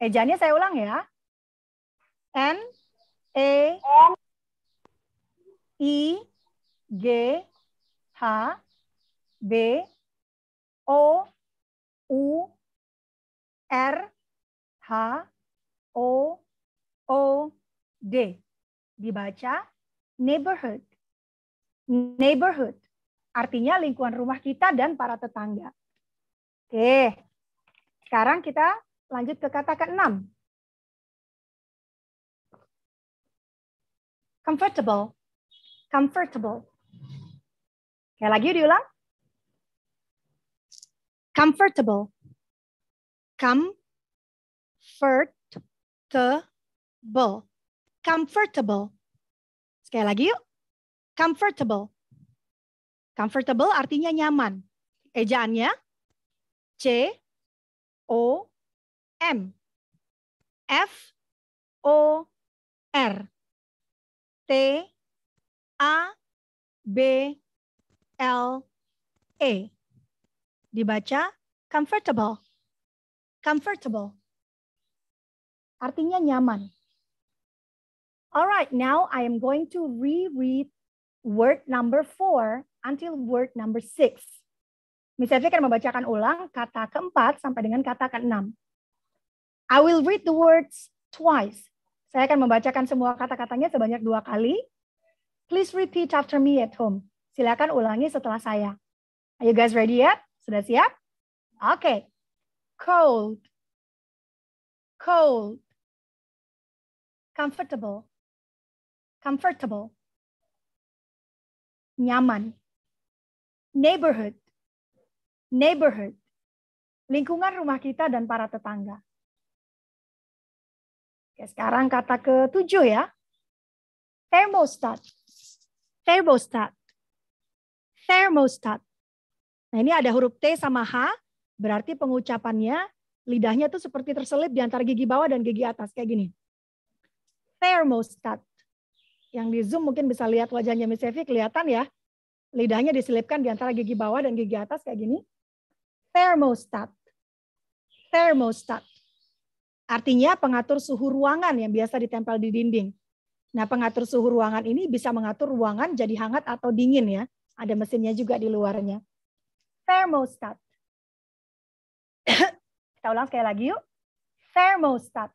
Ejaannya saya ulang ya. N, E, I, G, H, B O U R H O O D. Dibaca neighborhood. Neighborhood artinya lingkungan rumah kita dan para tetangga. Oke. Sekarang kita lanjut ke kata ke-6. Comfortable. Comfortable. Kayak lagi diulang comfortable comfortable comfortable sekali lagi yuk comfortable comfortable artinya nyaman ejaannya C O M F O R T A B L E dibaca comfortable. Comfortable. Artinya nyaman. Alright, now I am going to reread word number four until word number six. Miss saya akan membacakan ulang kata keempat sampai dengan kata keenam. I will read the words twice. Saya akan membacakan semua kata-katanya sebanyak dua kali. Please repeat after me at home. Silakan ulangi setelah saya. Are you guys ready yet? Sudah siap? Oke. Okay. Cold. Cold. Comfortable. Comfortable. Nyaman. Neighborhood. Neighborhood. Lingkungan rumah kita dan para tetangga. Oke, sekarang kata ke tujuh ya. Thermostat. Thermostat. Thermostat. Nah ini ada huruf T sama H, berarti pengucapannya lidahnya itu seperti terselip di antara gigi bawah dan gigi atas kayak gini. Thermostat. Yang di zoom mungkin bisa lihat wajahnya Miss Evi kelihatan ya. Lidahnya diselipkan di antara gigi bawah dan gigi atas kayak gini. Thermostat. Thermostat. Artinya pengatur suhu ruangan yang biasa ditempel di dinding. Nah, pengatur suhu ruangan ini bisa mengatur ruangan jadi hangat atau dingin ya. Ada mesinnya juga di luarnya thermostat. Kita ulang sekali lagi yuk. Thermostat.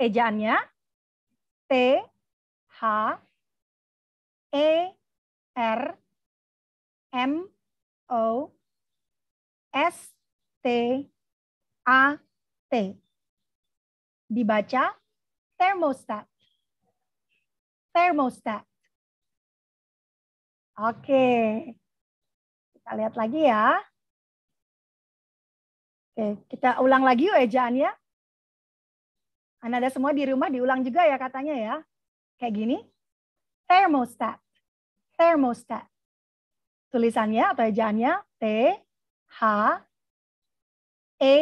Ejaannya T H E R M O S T A T. Dibaca thermostat. Thermostat. Oke. Okay. Kita lihat lagi ya. Oke, kita ulang lagi yuk ejaannya. Anda semua di rumah diulang juga ya katanya ya. Kayak gini. Thermostat. Thermostat. Tulisannya atau ejaannya T H A e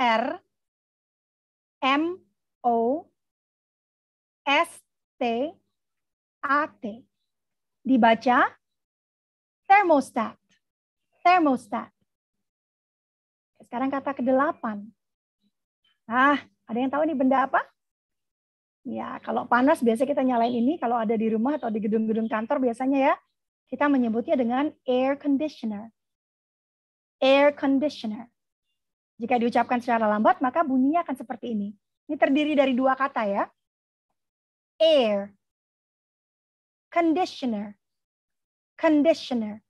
R M O S T A T. Dibaca thermostat thermostat. Sekarang kata kedelapan. Ah, ada yang tahu ini benda apa? Ya, kalau panas biasanya kita nyalain ini. Kalau ada di rumah atau di gedung-gedung kantor biasanya ya, kita menyebutnya dengan air conditioner. Air conditioner. Jika diucapkan secara lambat, maka bunyinya akan seperti ini. Ini terdiri dari dua kata ya. Air. Conditioner. Conditioner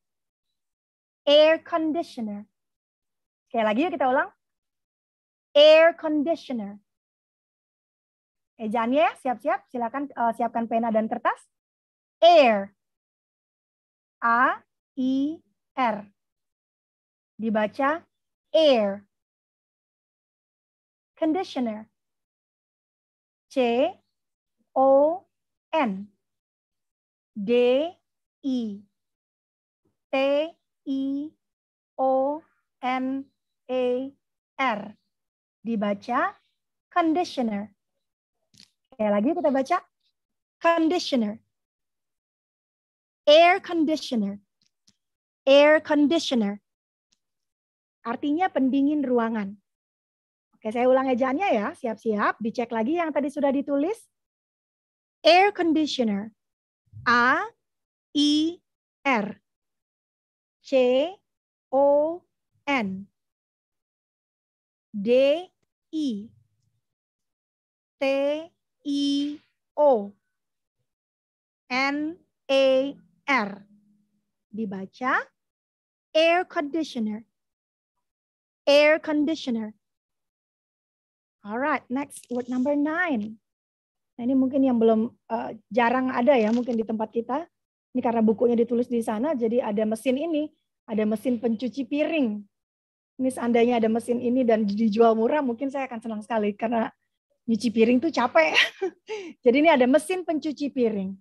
air conditioner. Sekali lagi yuk kita ulang. Air conditioner. Ejaannya ya, siap-siap. Silakan uh, siapkan pena dan kertas. Air. A I R. Dibaca air. Conditioner. C O N D I T I O N A e, R. Dibaca conditioner. Oke lagi kita baca conditioner. Air conditioner. Air conditioner. Artinya pendingin ruangan. Oke, saya ulang ejaannya ya. Siap-siap, dicek lagi yang tadi sudah ditulis. Air conditioner. A I R C O N D I T I O N A e R dibaca air conditioner air conditioner alright next word number nine nah, ini mungkin yang belum uh, jarang ada ya mungkin di tempat kita ini karena bukunya ditulis di sana, jadi ada mesin ini, ada mesin pencuci piring. Ini seandainya ada mesin ini dan dijual murah, mungkin saya akan senang sekali karena nyuci piring tuh capek. jadi ini ada mesin pencuci piring.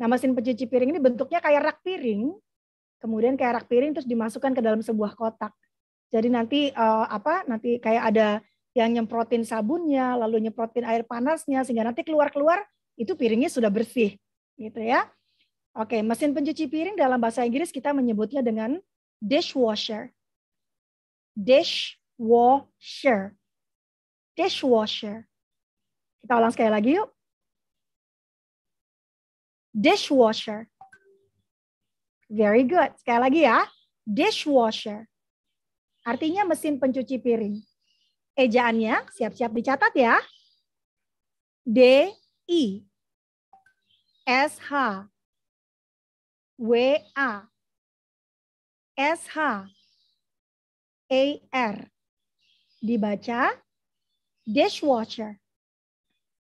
Nah, mesin pencuci piring ini bentuknya kayak rak piring, kemudian kayak rak piring terus dimasukkan ke dalam sebuah kotak. Jadi nanti eh, apa? Nanti kayak ada yang nyemprotin sabunnya, lalu nyemprotin air panasnya sehingga nanti keluar-keluar itu piringnya sudah bersih, gitu ya. Oke, mesin pencuci piring dalam bahasa Inggris kita menyebutnya dengan dishwasher. Dishwasher. Dishwasher. Kita ulang sekali lagi yuk. Dishwasher. Very good. Sekali lagi ya. Dishwasher. Artinya mesin pencuci piring. Ejaannya siap-siap dicatat ya. D I S H W A S H A R Dibaca dishwasher.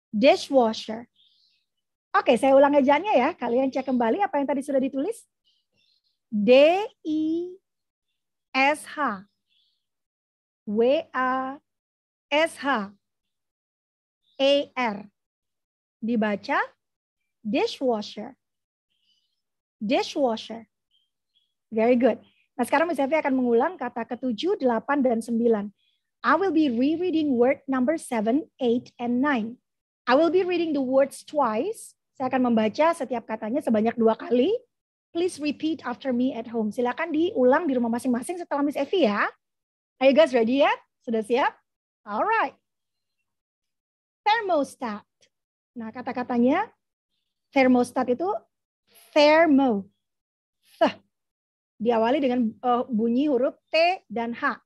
Dishwasher. Oke, saya ulang ejaannya ya. Kalian cek kembali apa yang tadi sudah ditulis. D I S H W A S H A R. Dibaca dishwasher dishwasher. Very good. Nah, sekarang Miss Evi akan mengulang kata ketujuh, delapan dan sembilan. I will be rereading word number 7, 8, and 9. I will be reading the words twice. Saya akan membaca setiap katanya sebanyak dua kali. Please repeat after me at home. Silakan diulang di rumah masing-masing setelah Miss Evi ya. Are you guys ready yet? Sudah siap? Alright. Thermostat. Nah, kata-katanya thermostat itu thermo. Th. Diawali dengan uh, bunyi huruf T dan H.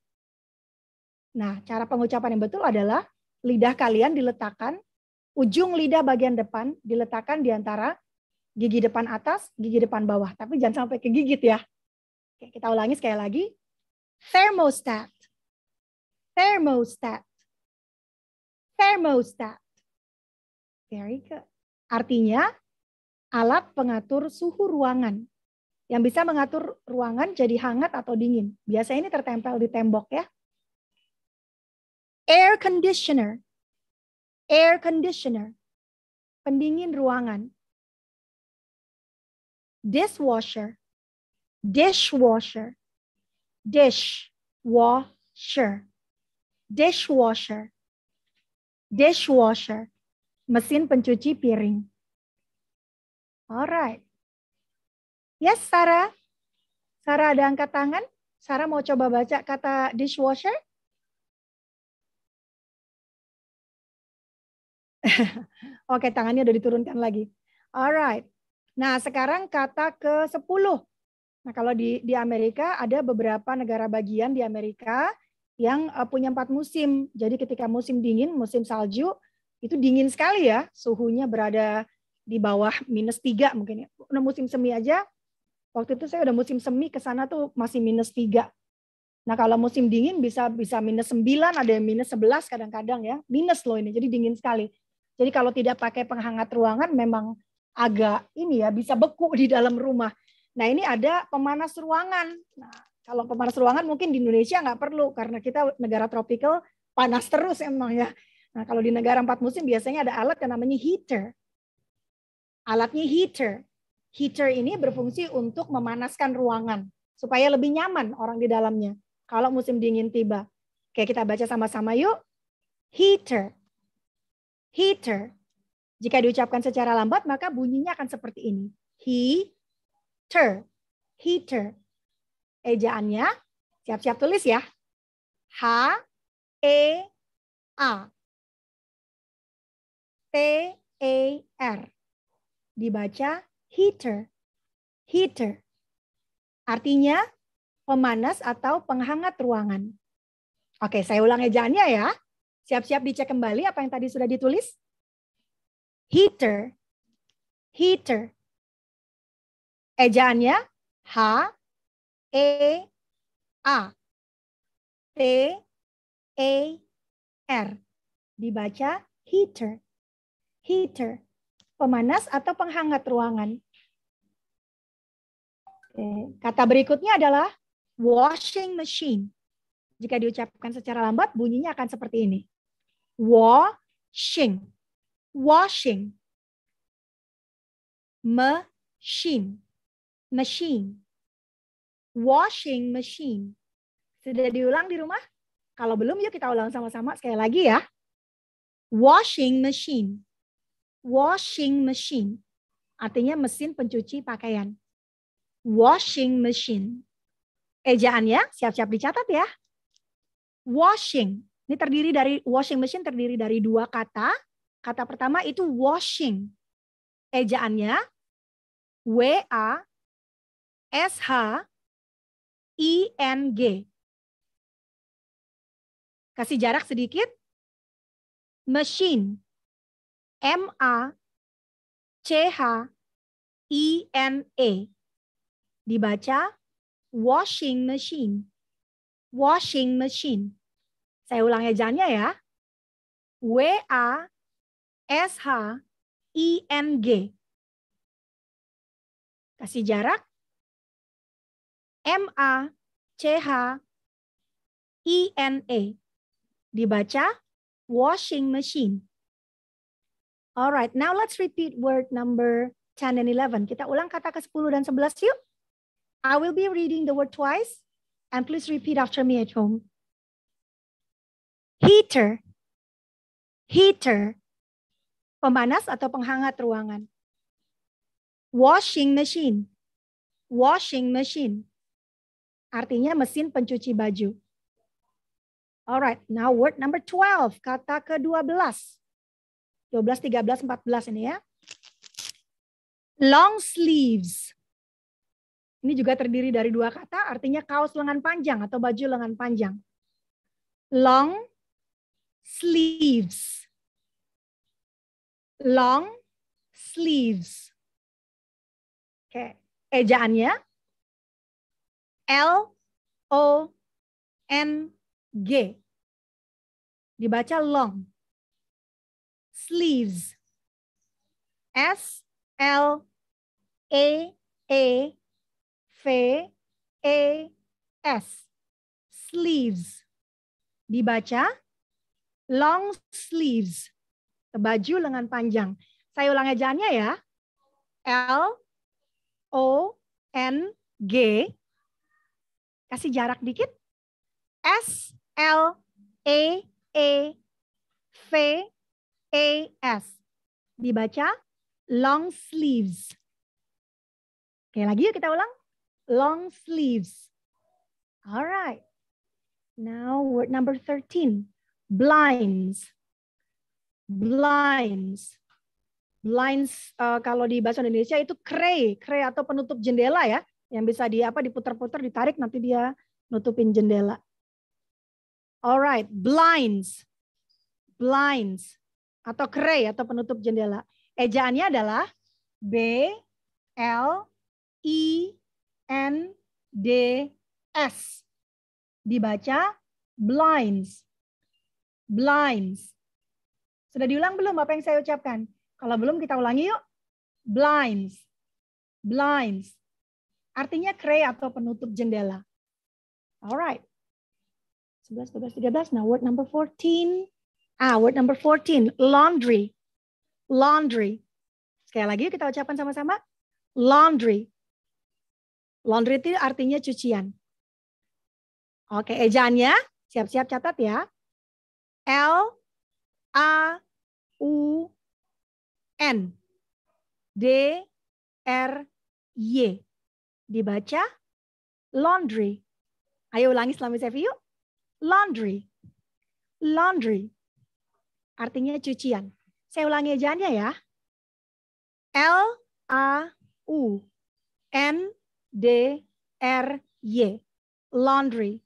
Nah, cara pengucapan yang betul adalah lidah kalian diletakkan, ujung lidah bagian depan diletakkan di antara gigi depan atas, gigi depan bawah. Tapi jangan sampai kegigit ya. Oke, kita ulangi sekali lagi. Thermostat. Thermostat. Thermostat. Very good. Artinya, alat pengatur suhu ruangan yang bisa mengatur ruangan jadi hangat atau dingin. Biasanya ini tertempel di tembok ya. Air conditioner. Air conditioner. Pendingin ruangan. Dishwasher. Dishwasher. Dish. Washer. Dishwasher. Dishwasher. Mesin pencuci piring. Alright. Yes, Sarah. Sarah ada angkat tangan? Sarah mau coba baca kata dishwasher? Oke, tangannya udah diturunkan lagi. Alright. Nah, sekarang kata ke-10. Nah, kalau di, di Amerika ada beberapa negara bagian di Amerika yang eh, punya empat musim. Jadi ketika musim dingin, musim salju, itu dingin sekali ya. Suhunya berada di bawah minus tiga mungkin ya. Udah musim semi aja, waktu itu saya udah musim semi ke sana tuh masih minus tiga Nah kalau musim dingin bisa bisa minus sembilan ada yang minus sebelas kadang-kadang ya. Minus loh ini, jadi dingin sekali. Jadi kalau tidak pakai penghangat ruangan memang agak ini ya bisa beku di dalam rumah. Nah ini ada pemanas ruangan. Nah, kalau pemanas ruangan mungkin di Indonesia nggak perlu karena kita negara tropikal panas terus emang ya. Nah kalau di negara empat musim biasanya ada alat yang namanya heater. Alatnya heater. Heater ini berfungsi untuk memanaskan ruangan supaya lebih nyaman orang di dalamnya kalau musim dingin tiba. Oke, kita baca sama-sama yuk. Heater. Heater. Jika diucapkan secara lambat maka bunyinya akan seperti ini. Heater. Heater. Ejaannya siap-siap tulis ya. H E A T E R dibaca heater. Heater. Artinya pemanas atau penghangat ruangan. Oke, saya ulang ejaannya ya. Siap-siap dicek kembali apa yang tadi sudah ditulis. Heater. Heater. Ejaannya H E A T E R. Dibaca heater. Heater pemanas atau penghangat ruangan. Eh, kata berikutnya adalah washing machine. Jika diucapkan secara lambat, bunyinya akan seperti ini. Washing. Washing. Machine. Machine. Washing machine. Sudah diulang di rumah? Kalau belum, yuk kita ulang sama-sama sekali lagi ya. Washing machine washing machine. Artinya mesin pencuci pakaian. Washing machine. Ejaannya siap-siap dicatat ya. Washing. Ini terdiri dari washing machine terdiri dari dua kata. Kata pertama itu washing. Ejaannya W A S H I N G. Kasih jarak sedikit. Machine M A C H I N E. Dibaca washing machine. Washing machine. Saya ulang ejaannya ya. W A S H I N G. Kasih jarak. M A C H I N E. Dibaca washing machine. Alright, now let's repeat word number 10 and 11. Kita ulang kata ke-10 dan 11 yuk. I will be reading the word twice and please repeat after me at home. Heater. Heater. Pemanas atau penghangat ruangan. Washing machine. Washing machine. Artinya mesin pencuci baju. Alright, now word number 12, kata ke-12. 12, 13, 14 ini ya. Long sleeves. Ini juga terdiri dari dua kata, artinya kaos lengan panjang atau baju lengan panjang. Long sleeves. Long sleeves. Oke, ejaannya L O N G. Dibaca long sleeves. S L A A e V A e S. Sleeves. Dibaca long sleeves. Baju lengan panjang. Saya ulang ajaannya ya. L O N G kasih jarak dikit S L A A e V S. Dibaca long sleeves. Oke, lagi yuk kita ulang. Long sleeves. Alright. Now word number 13. Blinds. Blinds. Blinds uh, kalau di bahasa Indonesia itu kray, kray atau penutup jendela ya, yang bisa di apa diputar-putar, ditarik nanti dia nutupin jendela. Alright, blinds. Blinds atau kere atau penutup jendela. Ejaannya adalah B L I N D S. Dibaca blinds. Blinds. Sudah diulang belum apa yang saya ucapkan? Kalau belum kita ulangi yuk. Blinds. Blinds. Artinya kre atau penutup jendela. Alright. 11, 12, 13. Now word number 14. Ah, word number 14, laundry. Laundry. Sekali lagi kita ucapkan sama-sama. Laundry. Laundry itu artinya cucian. Oke, ejaannya siap-siap catat ya. L A U N D R Y. Dibaca laundry. Ayo ulangi selama saya view. Laundry. Laundry artinya cucian. Saya ulangi ejaannya ya. L A U N D R Y. Laundry.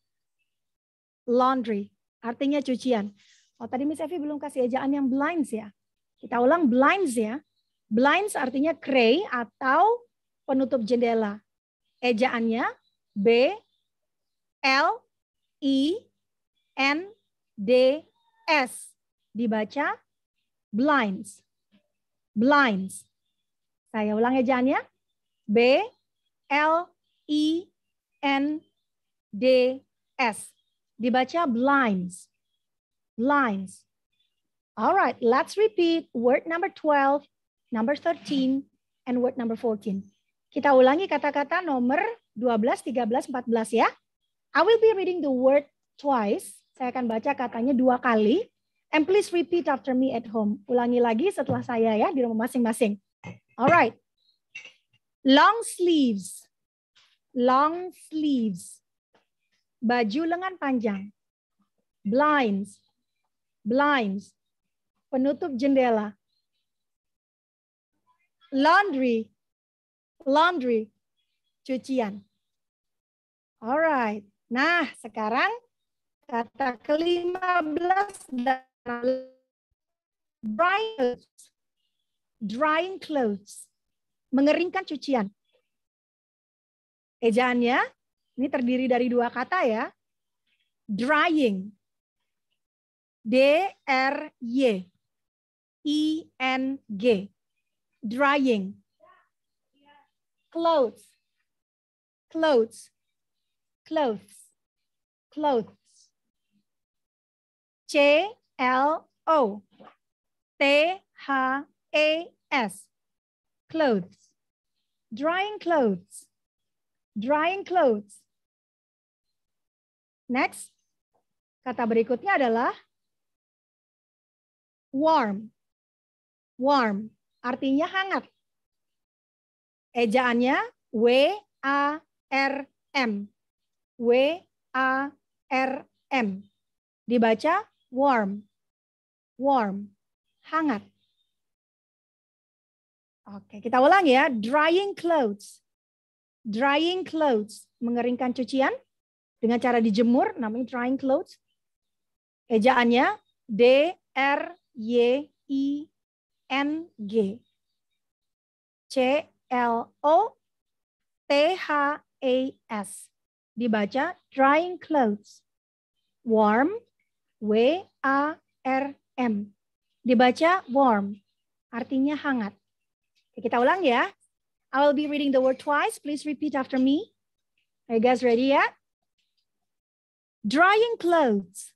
Laundry artinya cucian. Oh, tadi Miss Evi belum kasih ejaan yang blinds ya. Kita ulang blinds ya. Blinds artinya cray atau penutup jendela. Ejaannya B L I N D S dibaca blinds. Blinds. Saya ulang ya, ya. B L I N D S. Dibaca blinds. Blinds. All let's repeat word number 12, number 13, and word number 14. Kita ulangi kata-kata nomor 12, 13, 14 ya. I will be reading the word twice. Saya akan baca katanya dua kali. And please repeat after me at home. Ulangi lagi setelah saya ya di rumah masing-masing. Alright. Long sleeves. Long sleeves. Baju lengan panjang. Blinds. Blinds. Penutup jendela. Laundry. Laundry. Cucian. Alright. Nah, sekarang kata kelima belas. dan drying Drying clothes. Mengeringkan cucian. Ejaannya, ini terdiri dari dua kata ya. Drying. D-R-Y. E n g Drying. Clothes. Clothes. Clothes. Clothes. C L O T H A S clothes drying clothes drying clothes next kata berikutnya adalah warm warm artinya hangat ejaannya W A R M W A R M dibaca warm warm, hangat. Oke, kita ulang ya. Drying clothes. Drying clothes, mengeringkan cucian dengan cara dijemur, namanya drying clothes. Ejaannya D R Y I N G C L O T H A S. Dibaca drying clothes. Warm W A R M. Dibaca warm, artinya hangat. Kita ulang ya. I will be reading the word twice. Please repeat after me. Are you guys ready yet? Drying clothes.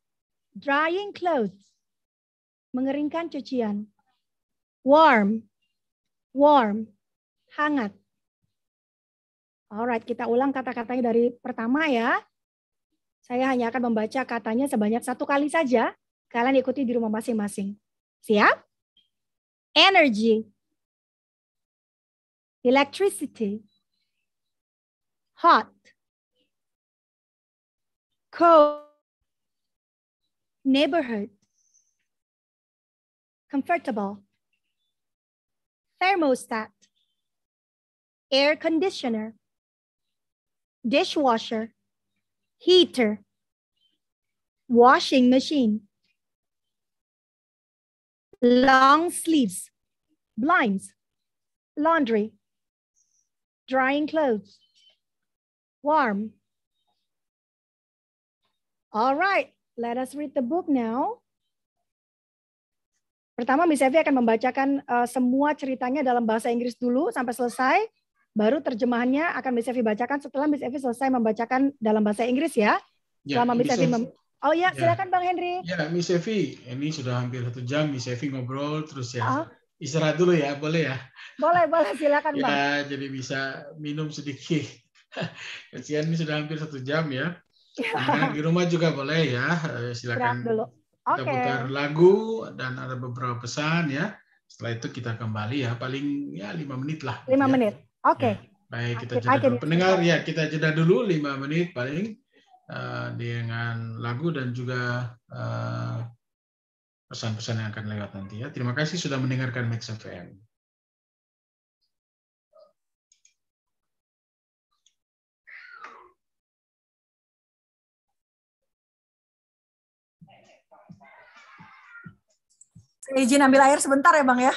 Drying clothes. Mengeringkan cucian. Warm. Warm. Hangat. Alright, kita ulang kata-katanya dari pertama ya. Saya hanya akan membaca katanya sebanyak satu kali saja. Kalian ikuti di rumah masing-masing. Siap? Energy. Electricity. Hot. Cold. Neighborhood. Comfortable. Thermostat. Air conditioner. Dishwasher. Heater. Washing machine long sleeves, blinds, laundry, drying clothes, warm. All right, let us read the book now. Pertama, Miss Evi akan membacakan uh, semua ceritanya dalam bahasa Inggris dulu sampai selesai. Baru terjemahannya akan Miss Evi bacakan setelah Miss Evi selesai membacakan dalam bahasa Inggris ya. ya Selama Miss Evie Oh ya, ya. silakan Bang Henry. Ya, Miss Evi, ini sudah hampir satu jam Miss Evi ngobrol terus ya. Oh. Istirahat dulu ya, boleh ya? Boleh, boleh, silakan ya, Bang. Ya, jadi bisa minum sedikit. Kasihan ini sudah hampir satu jam ya. ya. di rumah juga boleh ya, eh, silakan. Berat dulu. Kita putar lagu dan ada beberapa pesan ya. Setelah itu kita kembali ya, paling ya lima menit lah. Lima ya. menit, oke. Okay. Ya. Baik, kita jeda dulu. Pendengar ya, kita jeda dulu lima menit paling Eh, dengan lagu dan juga eh, pesan-pesan yang akan lewat nanti ya. Terima kasih sudah mendengarkan Max FM. izin ambil air sebentar ya Bang ya.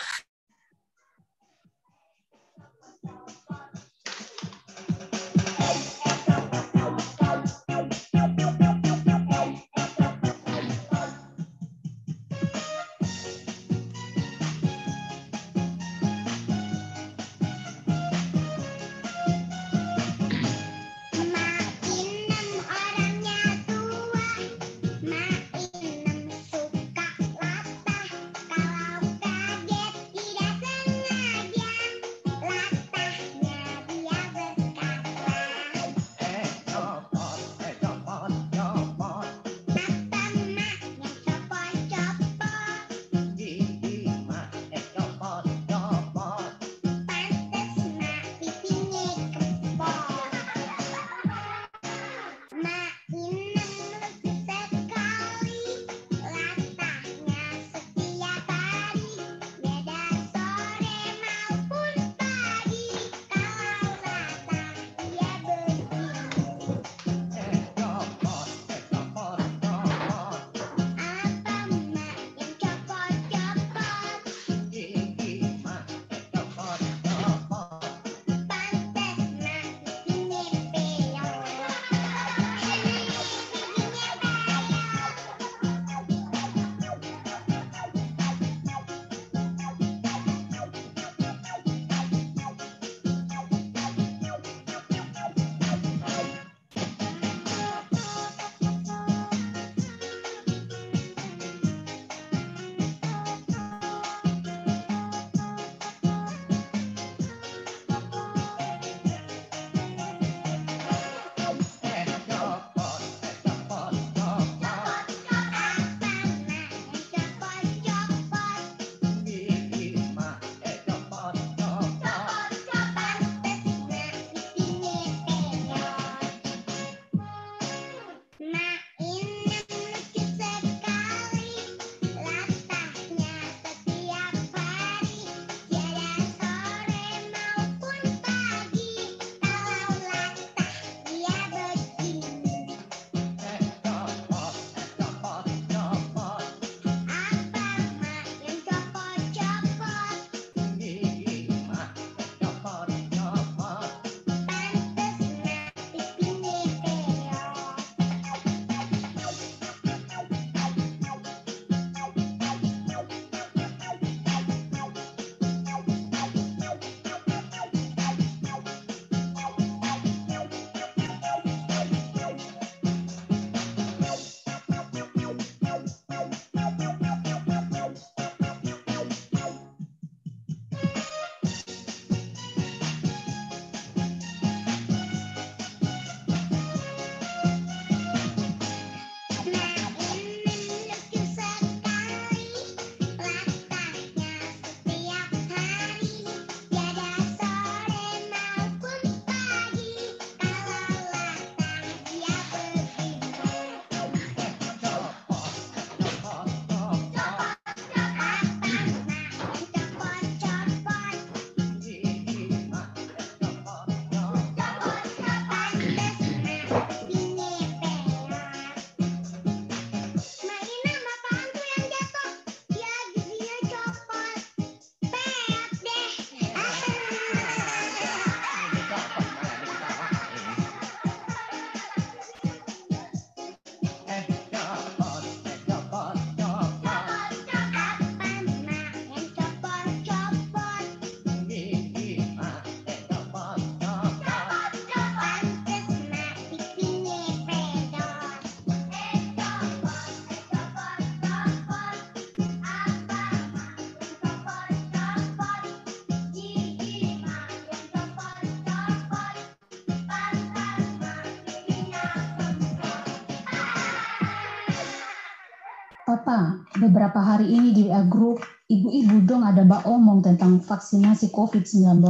beberapa beberapa hari ini di WA group ibu-ibu dong ada bak omong tentang vaksinasi COVID-19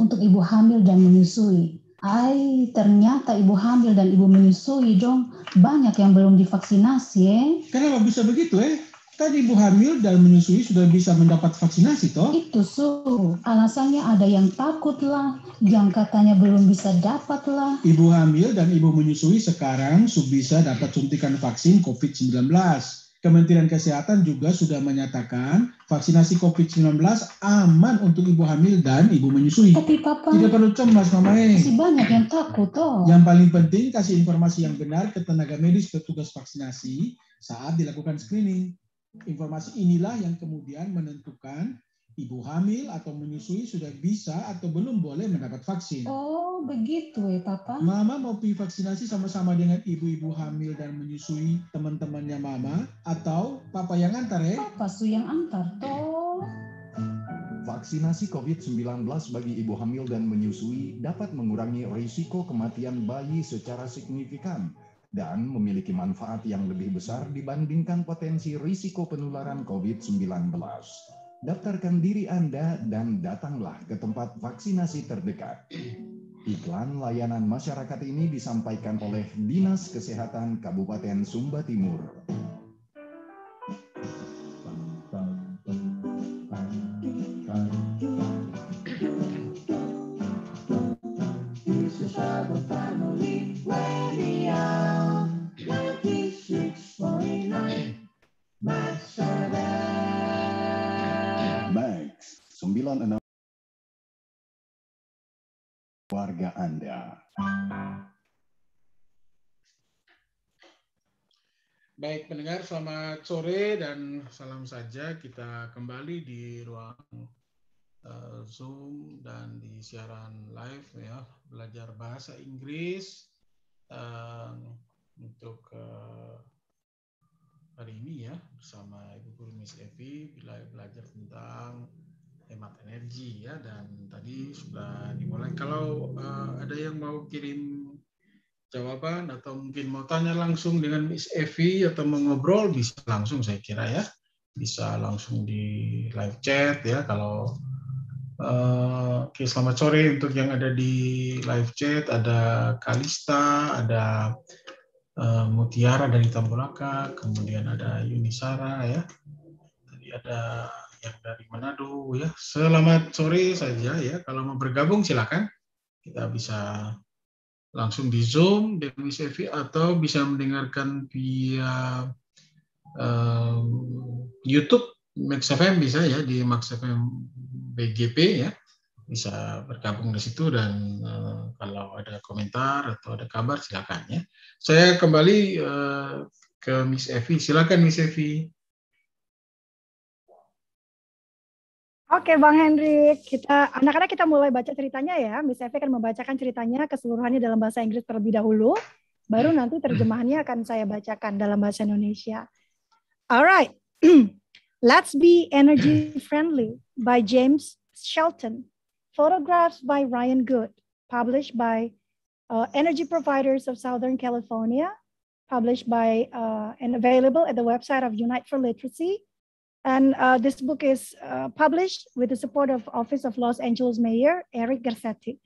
untuk ibu hamil dan menyusui. Ai, ternyata ibu hamil dan ibu menyusui dong banyak yang belum divaksinasi ya. Eh? Kenapa bisa begitu eh? Kan ibu hamil dan menyusui sudah bisa mendapat vaksinasi toh? Itu su, alasannya ada yang takut lah, yang katanya belum bisa dapat lah. Ibu hamil dan ibu menyusui sekarang sudah bisa dapat suntikan vaksin COVID-19 Kementerian Kesehatan juga sudah menyatakan vaksinasi COVID-19 aman untuk ibu hamil dan ibu menyusui. Tapi papa tidak perlu cemas, Mama. Masih banyak yang takut, toh. Yang paling penting kasih informasi yang benar ke tenaga medis petugas vaksinasi saat dilakukan screening. Informasi inilah yang kemudian menentukan ibu hamil atau menyusui sudah bisa atau belum boleh mendapat vaksin. Oh, begitu ya, Papa. Mama mau pi vaksinasi sama-sama dengan ibu-ibu hamil dan menyusui teman-temannya Mama atau Papa yang antar ya? Papa su yang antar, toh. Vaksinasi COVID-19 bagi ibu hamil dan menyusui dapat mengurangi risiko kematian bayi secara signifikan dan memiliki manfaat yang lebih besar dibandingkan potensi risiko penularan COVID-19 daftarkan diri Anda dan datanglah ke tempat vaksinasi terdekat. Iklan layanan masyarakat ini disampaikan oleh Dinas Kesehatan Kabupaten Sumba Timur. Elon warga Anda. Baik pendengar, selamat sore dan salam saja kita kembali di ruang uh, Zoom dan di siaran live ya belajar bahasa Inggris uh, untuk uh, hari ini ya bersama Ibu Guru Miss Evi belajar tentang hemat energi ya dan tadi sudah dimulai. Kalau uh, ada yang mau kirim jawaban atau mungkin mau tanya langsung dengan Miss Evi atau mau ngobrol bisa langsung saya kira ya. Bisa langsung di live chat ya kalau uh, Oke, okay, selamat sore untuk yang ada di live chat. Ada Kalista, ada uh, Mutiara dari Tambolaka, kemudian ada Yunisara ya. Tadi ada yang dari Manado ya. Selamat sore saja ya. Kalau mau bergabung silakan. Kita bisa langsung di Zoom dengan Miss atau bisa mendengarkan via uh, YouTube Max FM bisa ya di Max FM BGP ya bisa bergabung di situ dan uh, kalau ada komentar atau ada kabar silakan ya. Saya kembali uh, ke Miss Evi. Silakan Miss Evi. Oke Bang Hendrik, kita anak-anak kita mulai baca ceritanya ya. Miss Evi akan membacakan ceritanya keseluruhannya dalam bahasa Inggris terlebih dahulu. Baru nanti terjemahannya akan saya bacakan dalam bahasa Indonesia. Alright, Let's Be Energy Friendly by James Shelton. Photographs by Ryan Good, published by uh, Energy Providers of Southern California, published by uh, and available at the website of Unite for Literacy, And uh, this book is uh, published with the support of Office of Los Angeles Mayor Eric Garcetti.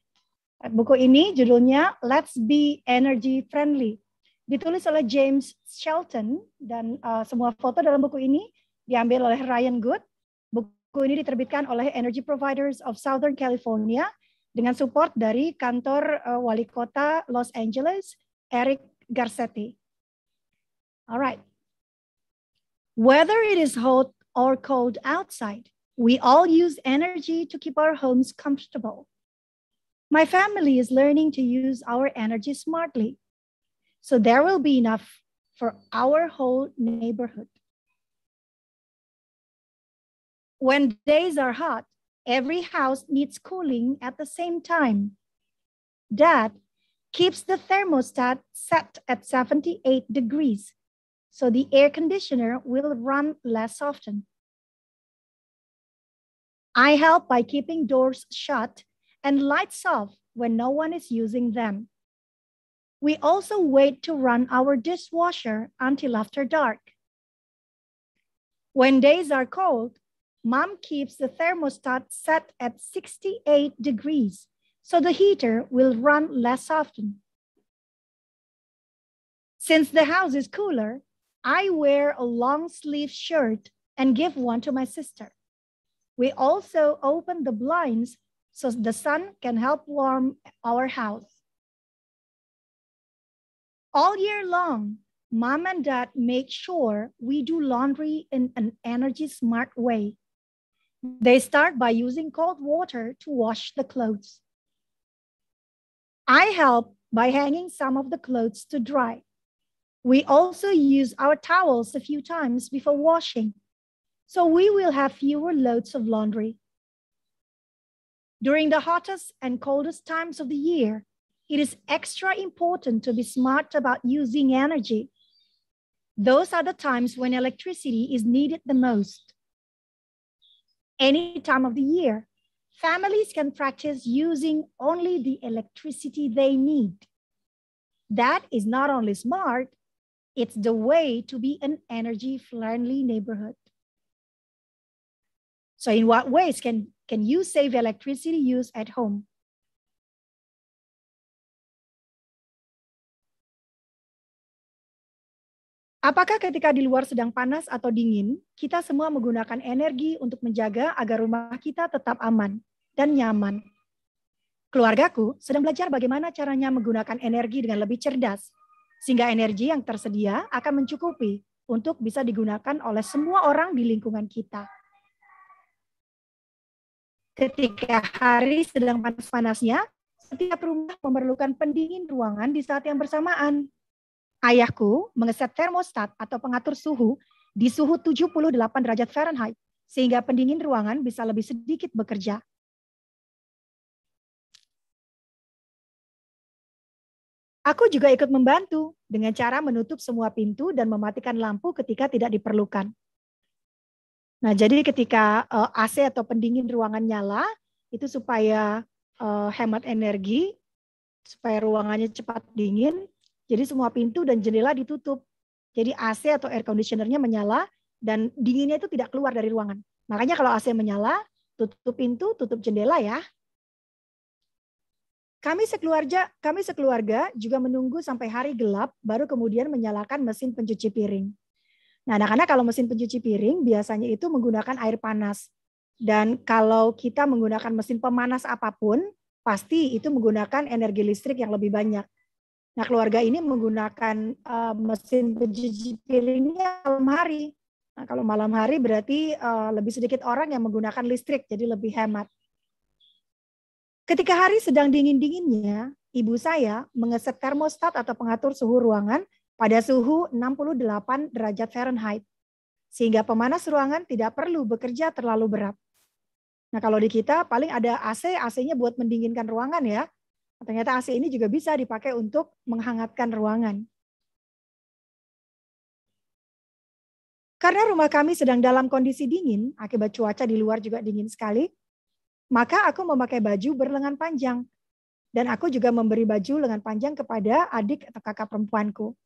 Buku ini judulnya Let's Be Energy Friendly. Ditulis oleh James Shelton dan uh, semua foto dalam buku ini diambil oleh Ryan Good. Buku ini diterbitkan oleh Energy Providers of Southern California dengan support dari kantor uh, wali kota Los Angeles, Eric Garcetti. All right. Whether it is hot or cold outside. We all use energy to keep our homes comfortable. My family is learning to use our energy smartly. So there will be enough for our whole neighborhood. When days are hot, every house needs cooling at the same time. Dad keeps the thermostat set at 78 degrees so the air conditioner will run less often. I help by keeping doors shut and lights off when no one is using them. We also wait to run our dishwasher until after dark. When days are cold, mom keeps the thermostat set at 68 degrees, so the heater will run less often. Since the house is cooler, I wear a long sleeve shirt and give one to my sister. We also open the blinds so the sun can help warm our house. All year long, mom and dad make sure we do laundry in an energy smart way. They start by using cold water to wash the clothes. I help by hanging some of the clothes to dry. We also use our towels a few times before washing, so we will have fewer loads of laundry. During the hottest and coldest times of the year, it is extra important to be smart about using energy. Those are the times when electricity is needed the most. Any time of the year, families can practice using only the electricity they need. That is not only smart, It's the way to be an energy friendly neighborhood. So in what ways can, can you save electricity use at home? Apakah ketika di luar sedang panas atau dingin, kita semua menggunakan energi untuk menjaga agar rumah kita tetap aman dan nyaman? Keluargaku sedang belajar bagaimana caranya menggunakan energi dengan lebih cerdas sehingga energi yang tersedia akan mencukupi untuk bisa digunakan oleh semua orang di lingkungan kita. Ketika hari sedang panas-panasnya, setiap rumah memerlukan pendingin ruangan di saat yang bersamaan. Ayahku mengeset termostat atau pengatur suhu di suhu 78 derajat Fahrenheit, sehingga pendingin ruangan bisa lebih sedikit bekerja Aku juga ikut membantu dengan cara menutup semua pintu dan mematikan lampu ketika tidak diperlukan. Nah, jadi ketika uh, AC atau pendingin ruangan nyala, itu supaya uh, hemat energi, supaya ruangannya cepat dingin, jadi semua pintu dan jendela ditutup. Jadi AC atau air conditionernya menyala dan dinginnya itu tidak keluar dari ruangan. Makanya kalau AC menyala, tutup pintu, tutup jendela ya. Kami sekeluarga, kami sekeluarga juga menunggu sampai hari gelap, baru kemudian menyalakan mesin pencuci piring. Nah, anak-anak kalau mesin pencuci piring biasanya itu menggunakan air panas. Dan kalau kita menggunakan mesin pemanas apapun, pasti itu menggunakan energi listrik yang lebih banyak. Nah, keluarga ini menggunakan uh, mesin pencuci piringnya malam hari. Nah, kalau malam hari berarti uh, lebih sedikit orang yang menggunakan listrik, jadi lebih hemat. Ketika hari sedang dingin-dinginnya, ibu saya mengeset termostat atau pengatur suhu ruangan pada suhu 68 derajat Fahrenheit, sehingga pemanas ruangan tidak perlu bekerja terlalu berat. Nah kalau di kita paling ada AC, AC-nya buat mendinginkan ruangan ya. Ternyata AC ini juga bisa dipakai untuk menghangatkan ruangan. Karena rumah kami sedang dalam kondisi dingin, akibat cuaca di luar juga dingin sekali, maka aku memakai baju berlengan panjang. Dan aku juga memberi baju lengan panjang kepada adik atau kakak perempuanku.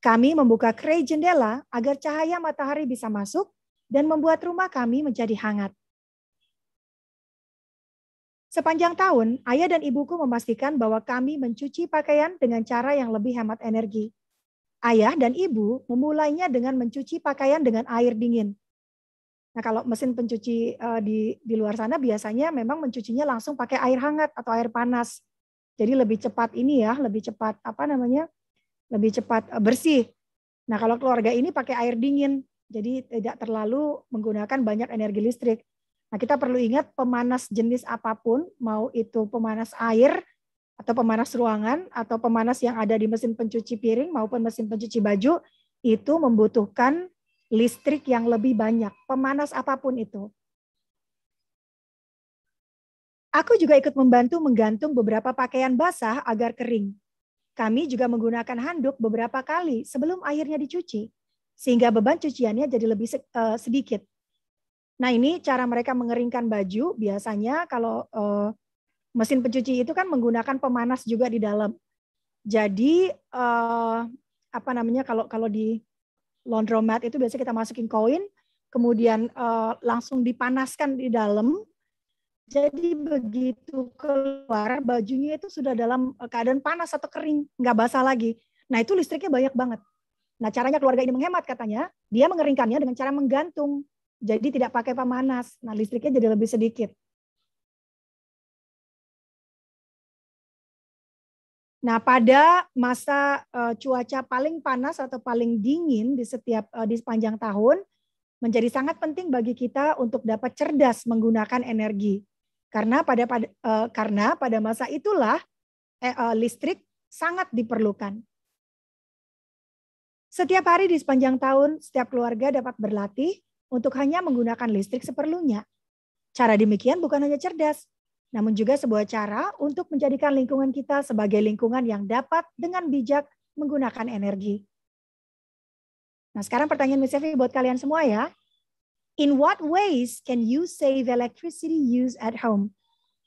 Kami membuka kray jendela agar cahaya matahari bisa masuk dan membuat rumah kami menjadi hangat. Sepanjang tahun, ayah dan ibuku memastikan bahwa kami mencuci pakaian dengan cara yang lebih hemat energi. Ayah dan ibu memulainya dengan mencuci pakaian dengan air dingin. Nah, kalau mesin pencuci uh, di di luar sana biasanya memang mencucinya langsung pakai air hangat atau air panas. Jadi lebih cepat ini ya, lebih cepat apa namanya? lebih cepat uh, bersih. Nah, kalau keluarga ini pakai air dingin, jadi tidak terlalu menggunakan banyak energi listrik. Nah, kita perlu ingat pemanas jenis apapun, mau itu pemanas air atau pemanas ruangan atau pemanas yang ada di mesin pencuci piring maupun mesin pencuci baju itu membutuhkan listrik yang lebih banyak, pemanas apapun itu. Aku juga ikut membantu menggantung beberapa pakaian basah agar kering. Kami juga menggunakan handuk beberapa kali sebelum akhirnya dicuci, sehingga beban cuciannya jadi lebih eh, sedikit. Nah ini cara mereka mengeringkan baju, biasanya kalau uh, mesin pencuci itu kan menggunakan pemanas juga di dalam. Jadi uh, apa namanya kalau kalau di laundromat itu biasanya kita masukin koin, kemudian uh, langsung dipanaskan di dalam. Jadi begitu keluar bajunya itu sudah dalam eh, keadaan panas atau kering, nggak basah lagi. Nah itu listriknya banyak banget. Nah caranya keluarga ini menghemat katanya, dia mengeringkannya dengan cara menggantung. Jadi tidak pakai pemanas. Nah listriknya jadi lebih sedikit. Nah, pada masa uh, cuaca paling panas atau paling dingin di setiap uh, di sepanjang tahun menjadi sangat penting bagi kita untuk dapat cerdas menggunakan energi. Karena pada, pada uh, karena pada masa itulah eh, uh, listrik sangat diperlukan. Setiap hari di sepanjang tahun, setiap keluarga dapat berlatih untuk hanya menggunakan listrik seperlunya. Cara demikian bukan hanya cerdas, namun juga sebuah cara untuk menjadikan lingkungan kita sebagai lingkungan yang dapat dengan bijak menggunakan energi. Nah, sekarang pertanyaan Miss Evi buat kalian semua ya. In what ways can you save electricity use at home?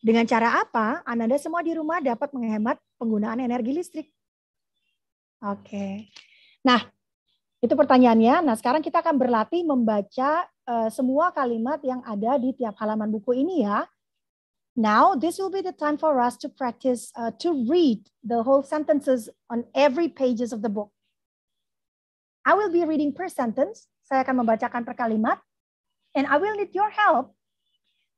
Dengan cara apa ananda semua di rumah dapat menghemat penggunaan energi listrik? Oke. Okay. Nah, itu pertanyaannya. Nah, sekarang kita akan berlatih membaca uh, semua kalimat yang ada di tiap halaman buku ini ya. Now, this will be the time for us to practice uh, to read the whole sentences on every pages of the book. I will be reading per sentence. Saya akan membacakan per kalimat. And I will need your help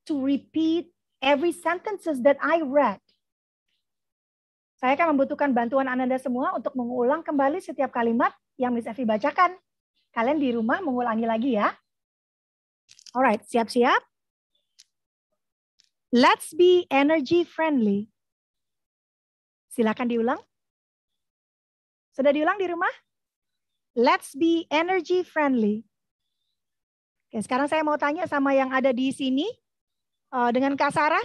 to repeat every sentences that I read. Saya akan membutuhkan bantuan Anda semua untuk mengulang kembali setiap kalimat yang Miss Evi bacakan. Kalian di rumah mengulangi lagi ya. Alright, siap-siap? Let's be energy friendly. Silakan diulang. Sudah diulang di rumah? Let's be energy friendly. Oke, sekarang saya mau tanya sama yang ada di sini eh, dengan Kak Sarah.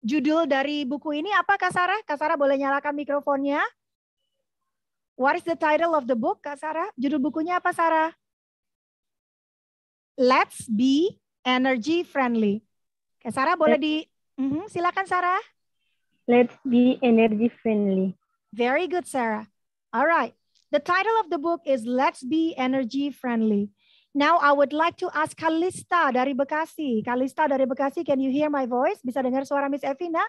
Judul dari buku ini apa Kak Sarah? Kak Sarah boleh nyalakan mikrofonnya. What is the title of the book, Kak Sarah? Judul bukunya apa, Sarah? Let's be energy friendly. Kak Sarah boleh di Mm-hmm. Silakan Sarah. Let's be energy friendly. Very good, Sarah. All right. The title of the book is Let's Be Energy Friendly. Now I would like to ask Kalista dari Bekasi. Kalista dari Bekasi, can you hear my voice? Bisa dengar suara Miss Evina?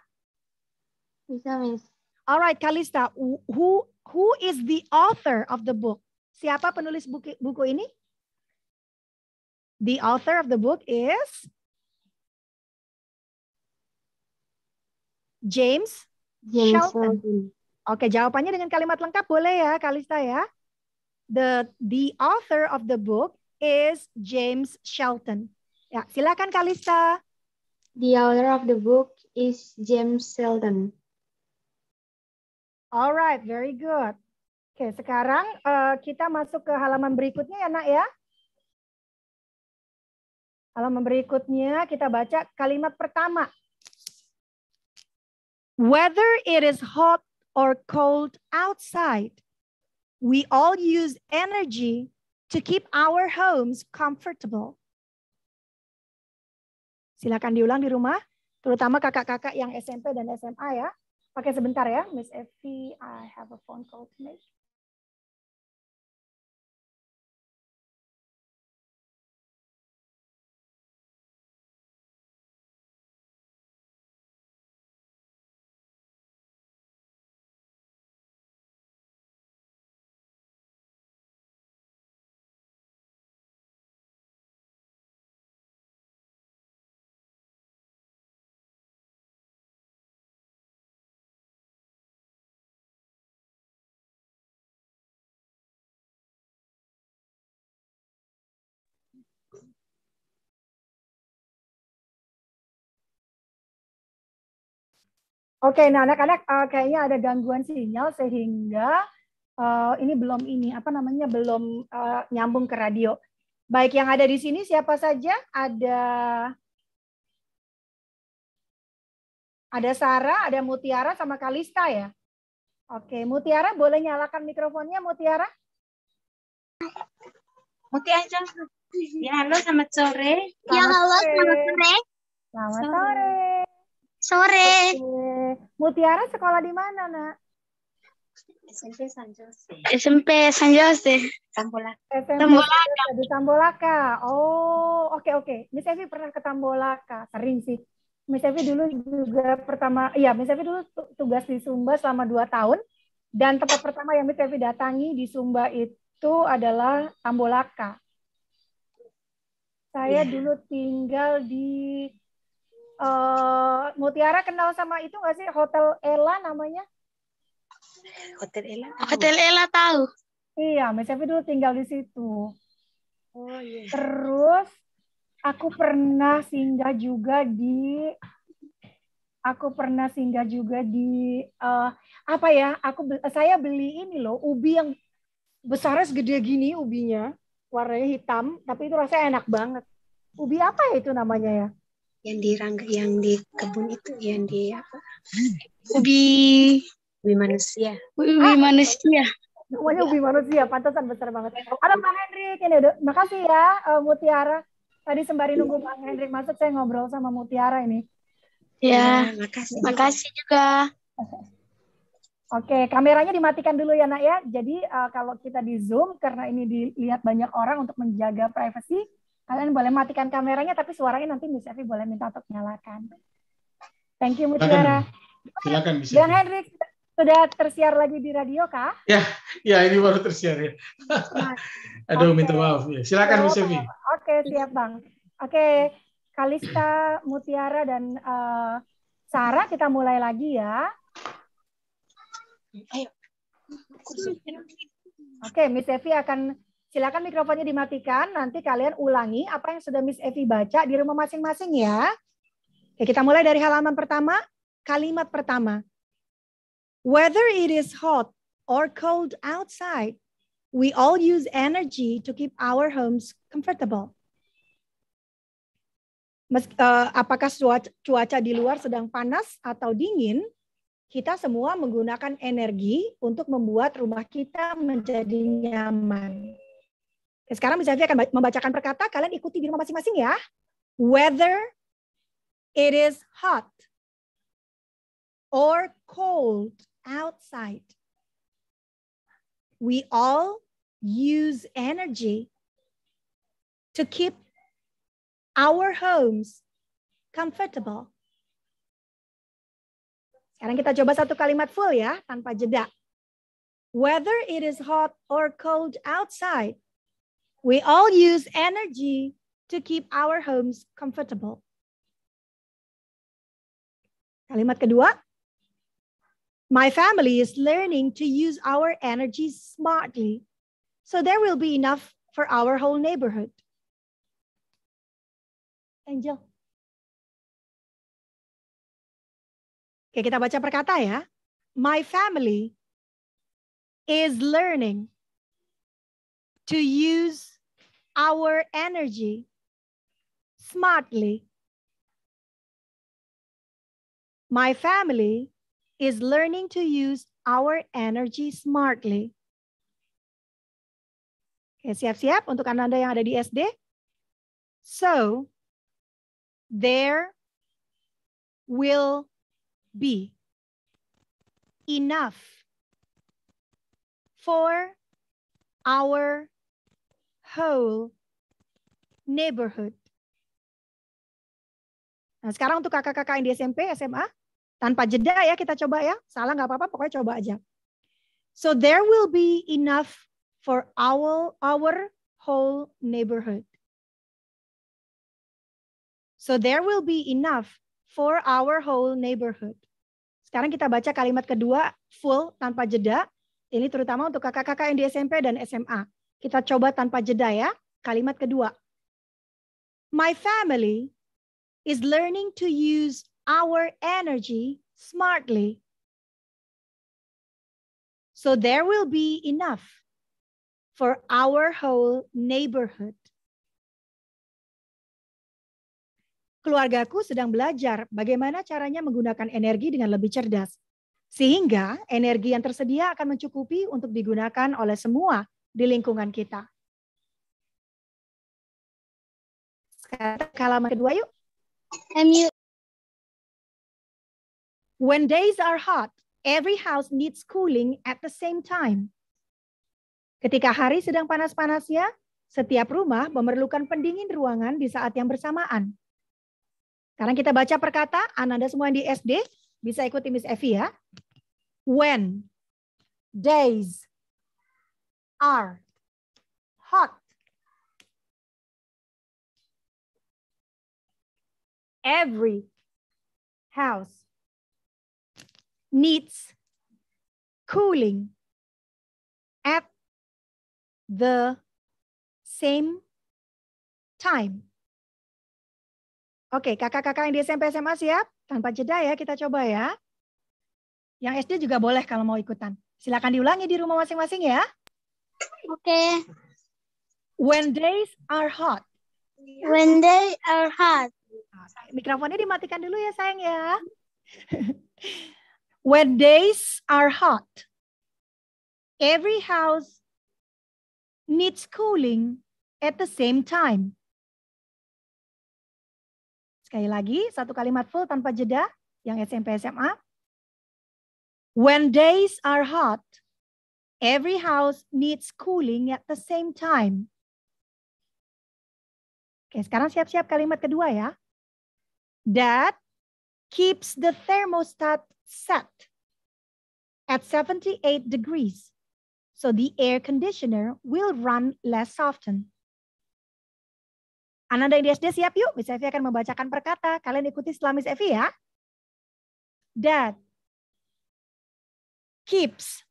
Bisa, Miss. All right, Kalista, who who is the author of the book? Siapa penulis buku, buku ini? The author of the book is James, James Shelton. Shelton. Oke, jawabannya dengan kalimat lengkap boleh ya, Kalista ya. The the author of the book is James Shelton. Ya, silakan Kalista. The author of the book is James Shelton. Alright, very good. Oke, sekarang uh, kita masuk ke halaman berikutnya ya, Nak ya. Halaman berikutnya kita baca kalimat pertama. Whether it is hot or cold outside, we all use energy to keep our homes comfortable. Silakan diulang di rumah, terutama kakak-kakak yang SMP dan SMA ya. Pakai sebentar ya, Miss Effie, I have a phone call to make. Oke, nah anak-anak uh, kayaknya ada gangguan sinyal sehingga uh, ini belum ini apa namanya belum uh, nyambung ke radio. Baik yang ada di sini siapa saja? Ada ada Sarah, ada Mutiara sama Kalista ya. Oke, Mutiara boleh nyalakan mikrofonnya Mutiara? Mutiara. Ya halo selamat sore. ya halo selamat sore. Selamat sore. Sore. Oke. Mutiara sekolah di mana, Nak? SMP San Jose. SMP San Jose. Tambolaka. SMP Tambolaka. Di Tambolaka. Oh, oke okay, oke. Okay. Miss Evi pernah ke Tambolaka, sering sih. Miss Evi dulu juga pertama, iya Miss Evi dulu tugas di Sumba selama 2 tahun. Dan tempat pertama yang Miss Evi datangi di Sumba itu adalah Tambolaka. Saya yeah. dulu tinggal di Eh, Mutiara kenal sama itu nggak sih Hotel Ella namanya? Hotel Ella. Tahu. Hotel Ella tahu. Iya, Mas Evi dulu tinggal di situ. Oh iya, iya. Terus aku pernah singgah juga di aku pernah singgah juga di uh, apa ya? Aku saya beli ini loh ubi yang besar segede gini ubinya, warnanya hitam, tapi itu rasanya enak banget. Ubi apa ya itu namanya ya? yang di rangga yang di kebun itu yang di apa hmm. ubi ubi manusia ubi ah, manusia semuanya ubi manusia pantasan besar banget ada bang Hendrik ini udah makasih ya uh, Mutiara tadi sembari nunggu bang Hendrik masuk saya ngobrol sama Mutiara ini ya, ya makasih makasih juga Oke, kameranya dimatikan dulu ya, Nak ya. Jadi uh, kalau kita di Zoom karena ini dilihat banyak orang untuk menjaga privasi, Kalian boleh matikan kameranya, tapi suaranya nanti Miss Evi boleh minta untuk nyalakan. Thank you, Mutiara. Silakan, Miss Bang Hendrik, sudah tersiar lagi di radio, Kak? Ya, ya ini baru tersiar ya. Nah, Aduh, okay. minta maaf. Ya. Silakan, Miss Evi. Oke, okay, siap, Bang. Oke, okay. Kalista, Mutiara, dan uh, Sarah, kita mulai lagi ya. Oke, okay, Miss Evi akan Silakan mikrofonnya dimatikan, nanti kalian ulangi apa yang sudah Miss Evi baca di rumah masing-masing ya. Oke, kita mulai dari halaman pertama, kalimat pertama. Whether it is hot or cold outside, we all use energy to keep our homes comfortable. Mes, uh, apakah cuaca, cuaca di luar sedang panas atau dingin, kita semua menggunakan energi untuk membuat rumah kita menjadi nyaman. Dan ya, sekarang Miss Zavi akan membacakan perkata, kalian ikuti di rumah masing-masing ya. Whether it is hot or cold outside, we all use energy to keep our homes comfortable. Sekarang kita coba satu kalimat full ya, tanpa jeda. Whether it is hot or cold outside, We all use energy to keep our homes comfortable. Kalimat kedua, my family is learning to use our energy smartly, so there will be enough for our whole neighborhood. Angel. Oke, kita baca perkata ya. My family is learning to use our energy smartly. My family is learning to use our energy smartly. Oke, siap-siap untuk Anda yang ada di SD. So, there will be enough for our whole neighborhood. Nah, sekarang untuk kakak-kakak yang di SMP, SMA, tanpa jeda ya kita coba ya. Salah nggak apa-apa, pokoknya coba aja. So there will be enough for our, our whole neighborhood. So there will be enough for our whole neighborhood. Sekarang kita baca kalimat kedua full tanpa jeda. Ini terutama untuk kakak-kakak yang di SMP dan SMA. Kita coba tanpa jeda ya. Kalimat kedua. My family is learning to use our energy smartly. So there will be enough for our whole neighborhood. Keluarga aku sedang belajar bagaimana caranya menggunakan energi dengan lebih cerdas sehingga energi yang tersedia akan mencukupi untuk digunakan oleh semua di lingkungan kita. Sekarang kalimat kedua yuk. MU. When days are hot, every house needs cooling at the same time. Ketika hari sedang panas-panasnya, setiap rumah memerlukan pendingin ruangan di saat yang bersamaan. Sekarang kita baca perkataan Ananda semua yang di SD, bisa ikuti Miss Evi ya. When, days, are hot. Every house needs cooling at the same time. Oke, kakak-kakak yang di SMP SMA siap? Tanpa jeda ya, kita coba ya. Yang SD juga boleh kalau mau ikutan. Silakan diulangi di rumah masing-masing ya. Okay. When days are hot. Iya. When they are hot. Mikrofonnya dimatikan dulu ya sayang ya. When days are hot, every house needs cooling at the same time. Sekali lagi, satu kalimat full tanpa jeda yang SMP SMA. When days are hot, Every house needs cooling at the same time. Oke, sekarang siap-siap kalimat kedua ya. That keeps the thermostat set at 78 degrees. So the air conditioner will run less often. Ananda yang di SD siap yuk, Miss Evie akan membacakan perkata. Kalian ikuti setelah Miss Evie ya. That keeps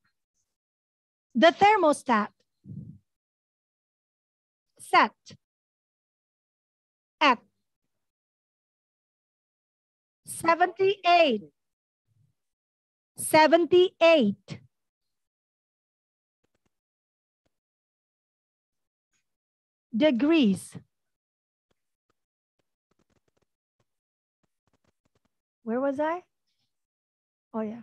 The thermostat. Set. At. 78. 78. Degrees. Where was I? Oh, yeah.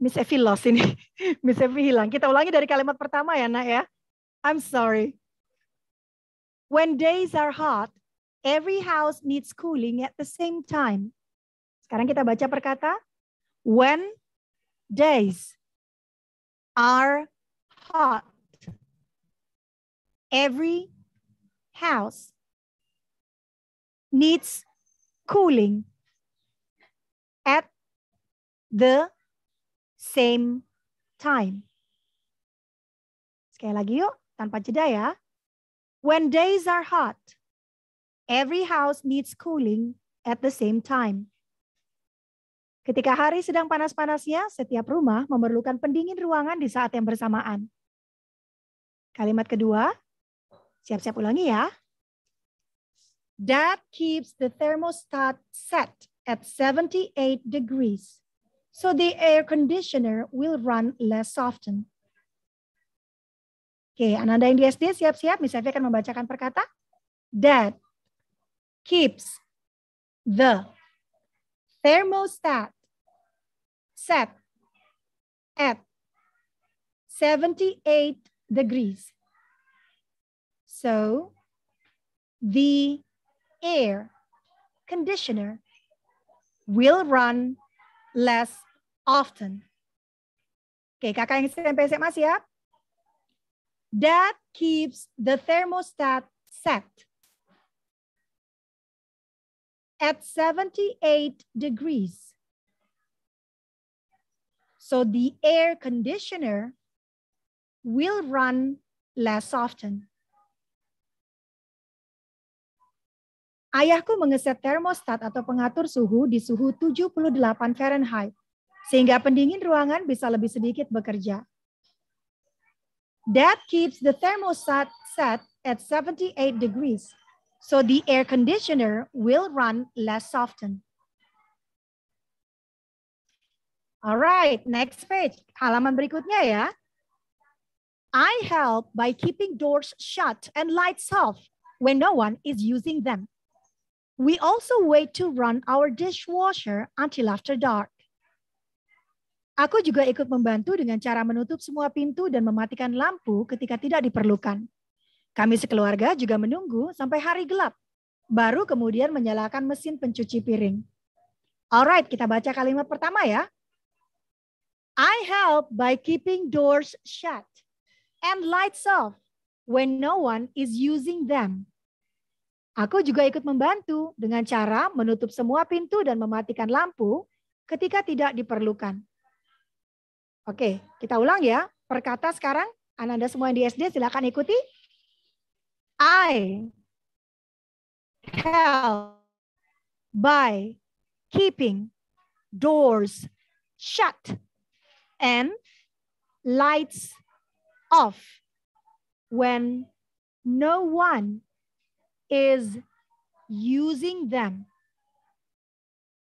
Miss Evi lost ini. Miss Evi hilang. Kita ulangi dari kalimat pertama ya, Nak ya. I'm sorry. When days are hot, every house needs cooling at the same time. Sekarang kita baca perkata. When days are hot, every house needs cooling at the same time. Sekali lagi yuk, tanpa jeda ya. When days are hot, every house needs cooling at the same time. Ketika hari sedang panas-panasnya, setiap rumah memerlukan pendingin ruangan di saat yang bersamaan. Kalimat kedua, siap-siap ulangi ya. That keeps the thermostat set at 78 degrees so the air conditioner will run less often. Oke, anak-anak yang di SD siap-siap, Miss Evi akan membacakan perkata. That keeps the thermostat set at 78 degrees. So, the air conditioner will run less often. Oke, kakak yang SMP SMA siap? That keeps the thermostat set at 78 degrees. So the air conditioner will run less often. Ayahku mengeset termostat atau pengatur suhu di suhu 78 Fahrenheit sehingga pendingin ruangan bisa lebih sedikit bekerja. That keeps the thermostat set at 78 degrees, so the air conditioner will run less often. Alright, next page. Halaman berikutnya ya. I help by keeping doors shut and lights off when no one is using them. We also wait to run our dishwasher until after dark. Aku juga ikut membantu dengan cara menutup semua pintu dan mematikan lampu ketika tidak diperlukan. Kami sekeluarga juga menunggu sampai hari gelap, baru kemudian menyalakan mesin pencuci piring. Alright, kita baca kalimat pertama ya. I help by keeping doors shut and lights off when no one is using them. Aku juga ikut membantu dengan cara menutup semua pintu dan mematikan lampu ketika tidak diperlukan. Oke, kita ulang ya. Perkata sekarang, Ananda semua yang di SD silakan ikuti. I help by keeping doors shut and lights off when no one is using them.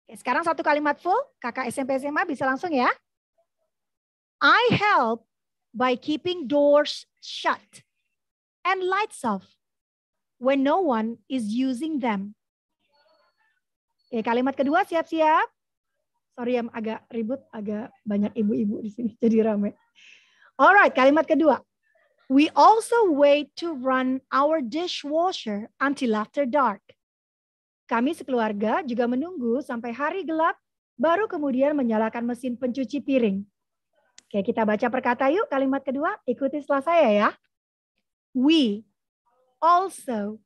sekarang satu kalimat full, kakak SMP SMA bisa langsung ya. I help by keeping doors shut and lights off when no one is using them. Oke, kalimat kedua siap-siap. Sorry yang agak ribut, agak banyak ibu-ibu di sini jadi rame. Alright, kalimat kedua. We also wait to run our dishwasher until after dark. Kami sekeluarga juga menunggu sampai hari gelap, baru kemudian menyalakan mesin pencuci piring. Oke, kita baca perkata yuk. Kalimat kedua, ikuti setelah saya ya. We also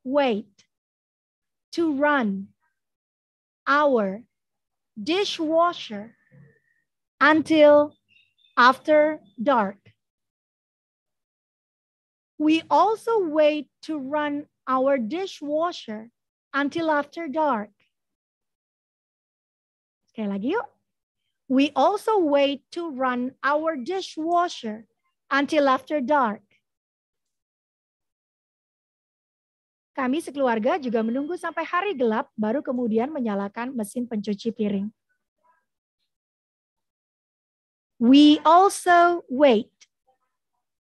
wait to run our dishwasher until after dark. We also wait to run our dishwasher until after dark. Sekali lagi yuk. We also wait to run our dishwasher until after dark. Kami sekeluarga juga menunggu sampai hari gelap, baru kemudian menyalakan mesin pencuci piring. We also wait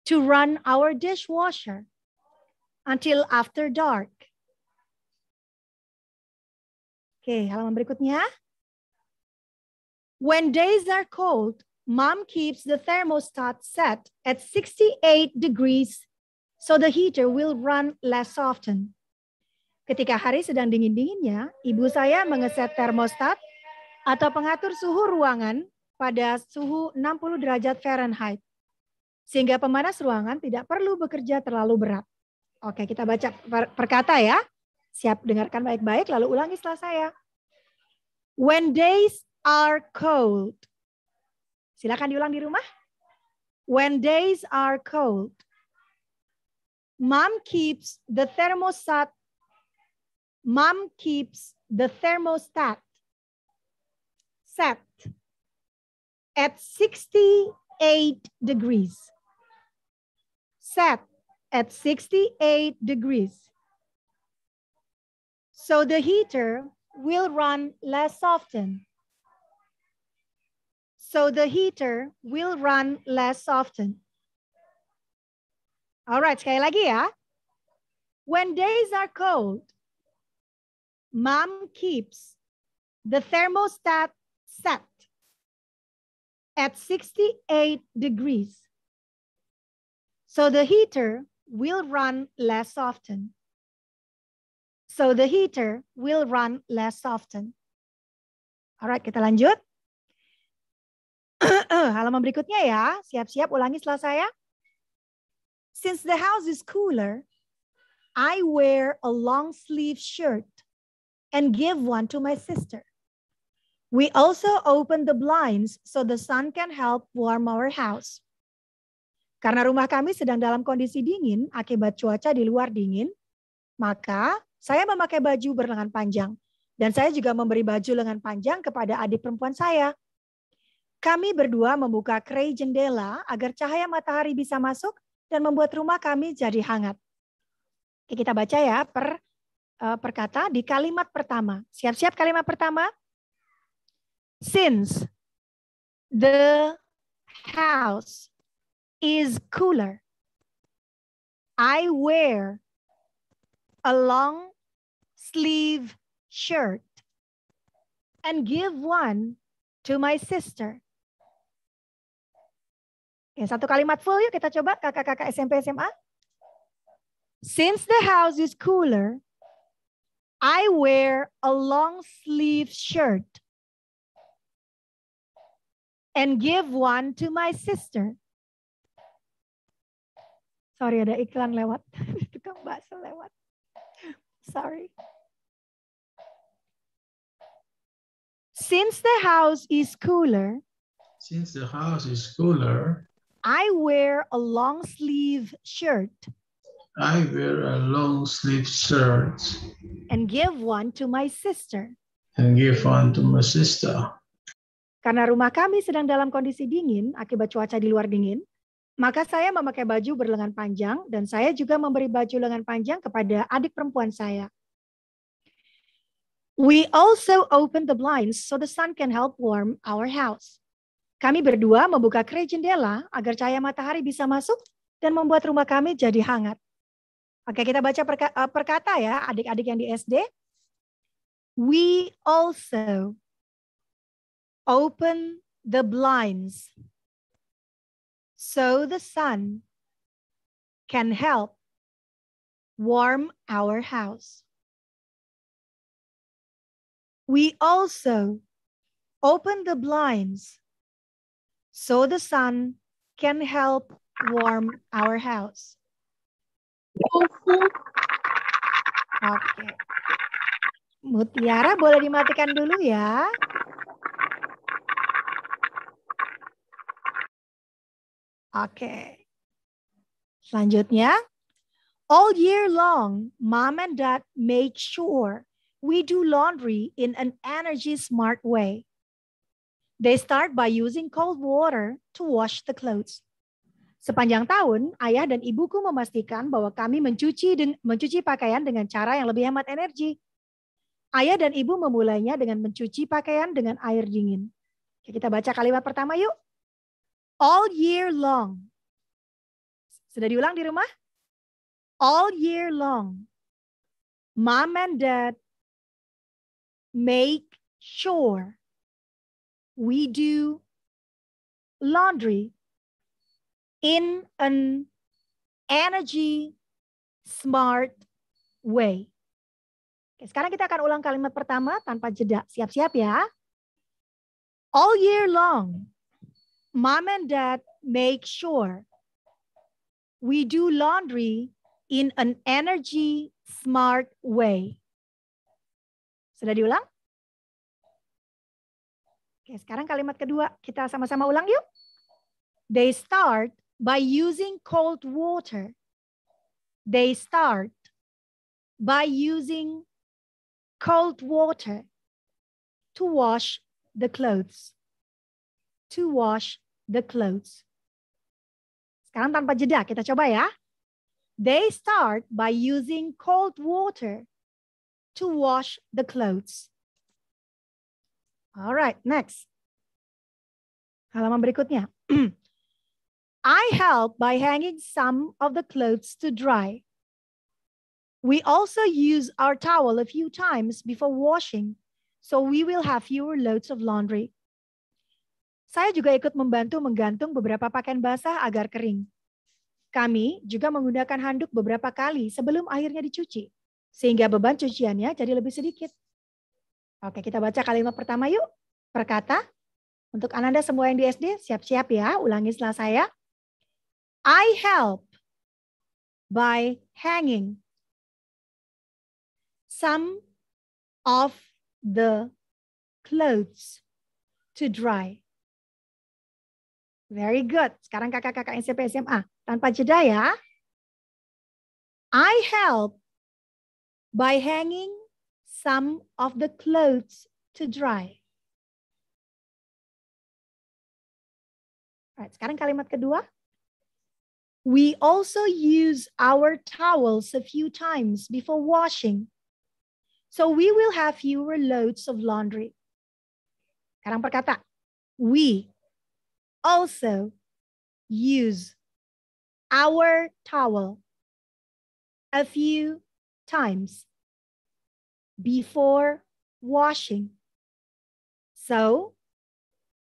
to run our dishwasher until after dark. Oke, halaman berikutnya. When days are cold, mom keeps the thermostat set at 68 degrees so the heater will run less often. Ketika hari sedang dingin-dinginnya, ibu saya mengeset termostat atau pengatur suhu ruangan pada suhu 60 derajat Fahrenheit. Sehingga pemanas ruangan tidak perlu bekerja terlalu berat. Oke, kita baca per perkata ya. Siap dengarkan baik-baik, lalu ulangi setelah saya. When days are cold. Silakan diulang di rumah. When days are cold. Mom keeps the thermostat. Mom keeps the thermostat set at 68 degrees. Set at 68 degrees. So the heater will run less often. So the heater will run less often. All right, sekali lagi ya. Ah. When days are cold, mom keeps the thermostat set at 68 degrees. So the heater will run less often. So the heater will run less often. Alright, kita lanjut. halaman berikutnya ya. Siap-siap ulangi setelah saya. Since the house is cooler, I wear a long sleeve shirt and give one to my sister. We also open the blinds so the sun can help warm our house. Karena rumah kami sedang dalam kondisi dingin akibat cuaca di luar dingin, maka saya memakai baju berlengan panjang. Dan saya juga memberi baju lengan panjang kepada adik perempuan saya kami berdua membuka kray jendela agar cahaya matahari bisa masuk dan membuat rumah kami jadi hangat. Oke, kita baca ya per eh, perkata di kalimat pertama. Siap-siap kalimat pertama. Since the house is cooler, I wear a long sleeve shirt and give one to my sister. Oke, ya, satu kalimat full yuk kita coba kakak-kakak SMP SMA. Since the house is cooler, I wear a long sleeve shirt and give one to my sister. Sorry ada iklan lewat. Tukang bakso lewat. Sorry. Since the house is cooler. Since the house is cooler, I wear a long sleeve shirt. I wear a long sleeve shirt. And give one to my sister. And give one to my sister. Karena rumah kami sedang dalam kondisi dingin akibat cuaca di luar dingin, maka saya memakai baju berlengan panjang dan saya juga memberi baju lengan panjang kepada adik perempuan saya. We also open the blinds so the sun can help warm our house. Kami berdua membuka kre jendela agar cahaya matahari bisa masuk dan membuat rumah kami jadi hangat. Oke, kita baca perka eh, perkata ya adik-adik yang di SD. We also open the blinds so the sun can help warm our house. We also open the blinds so the sun can help warm our house. Oke. Mutiara boleh dimatikan dulu ya. Oke. Selanjutnya. All year long, mom and dad make sure we do laundry in an energy smart way. They start by using cold water to wash the clothes. Sepanjang tahun, ayah dan ibuku memastikan bahwa kami mencuci dan mencuci pakaian dengan cara yang lebih hemat energi. Ayah dan ibu memulainya dengan mencuci pakaian dengan air dingin. Kita baca kalimat pertama yuk. All year long. Sudah diulang di rumah? All year long. Mom and dad make sure we do laundry in an energy smart way. Oke, sekarang kita akan ulang kalimat pertama tanpa jeda. Siap-siap ya. All year long, mom and dad make sure we do laundry in an energy smart way. Sudah diulang? Oke, sekarang kalimat kedua. Kita sama-sama ulang yuk. They start by using cold water. They start by using cold water to wash the clothes. To wash the clothes. Sekarang tanpa jeda kita coba ya. They start by using cold water to wash the clothes. Alright, next. Halaman berikutnya. I help by hanging some of the clothes to dry. We also use our towel a few times before washing, so we will have fewer loads of laundry. Saya juga ikut membantu menggantung beberapa pakaian basah agar kering. Kami juga menggunakan handuk beberapa kali sebelum akhirnya dicuci, sehingga beban cuciannya jadi lebih sedikit. Oke, kita baca kalimat pertama yuk. Perkata, untuk Ananda semua yang di SD, siap-siap ya. Ulangi setelah saya. I help by hanging some of the clothes to dry. Very good. Sekarang kakak-kakak SMP SMA. Tanpa jeda ya. I help by hanging some of the clothes to dry. Alright, sekarang kalimat kedua. We also use our towels a few times before washing. So we will have fewer loads of laundry. Sekarang perkata, we also use our towel a few times before washing. So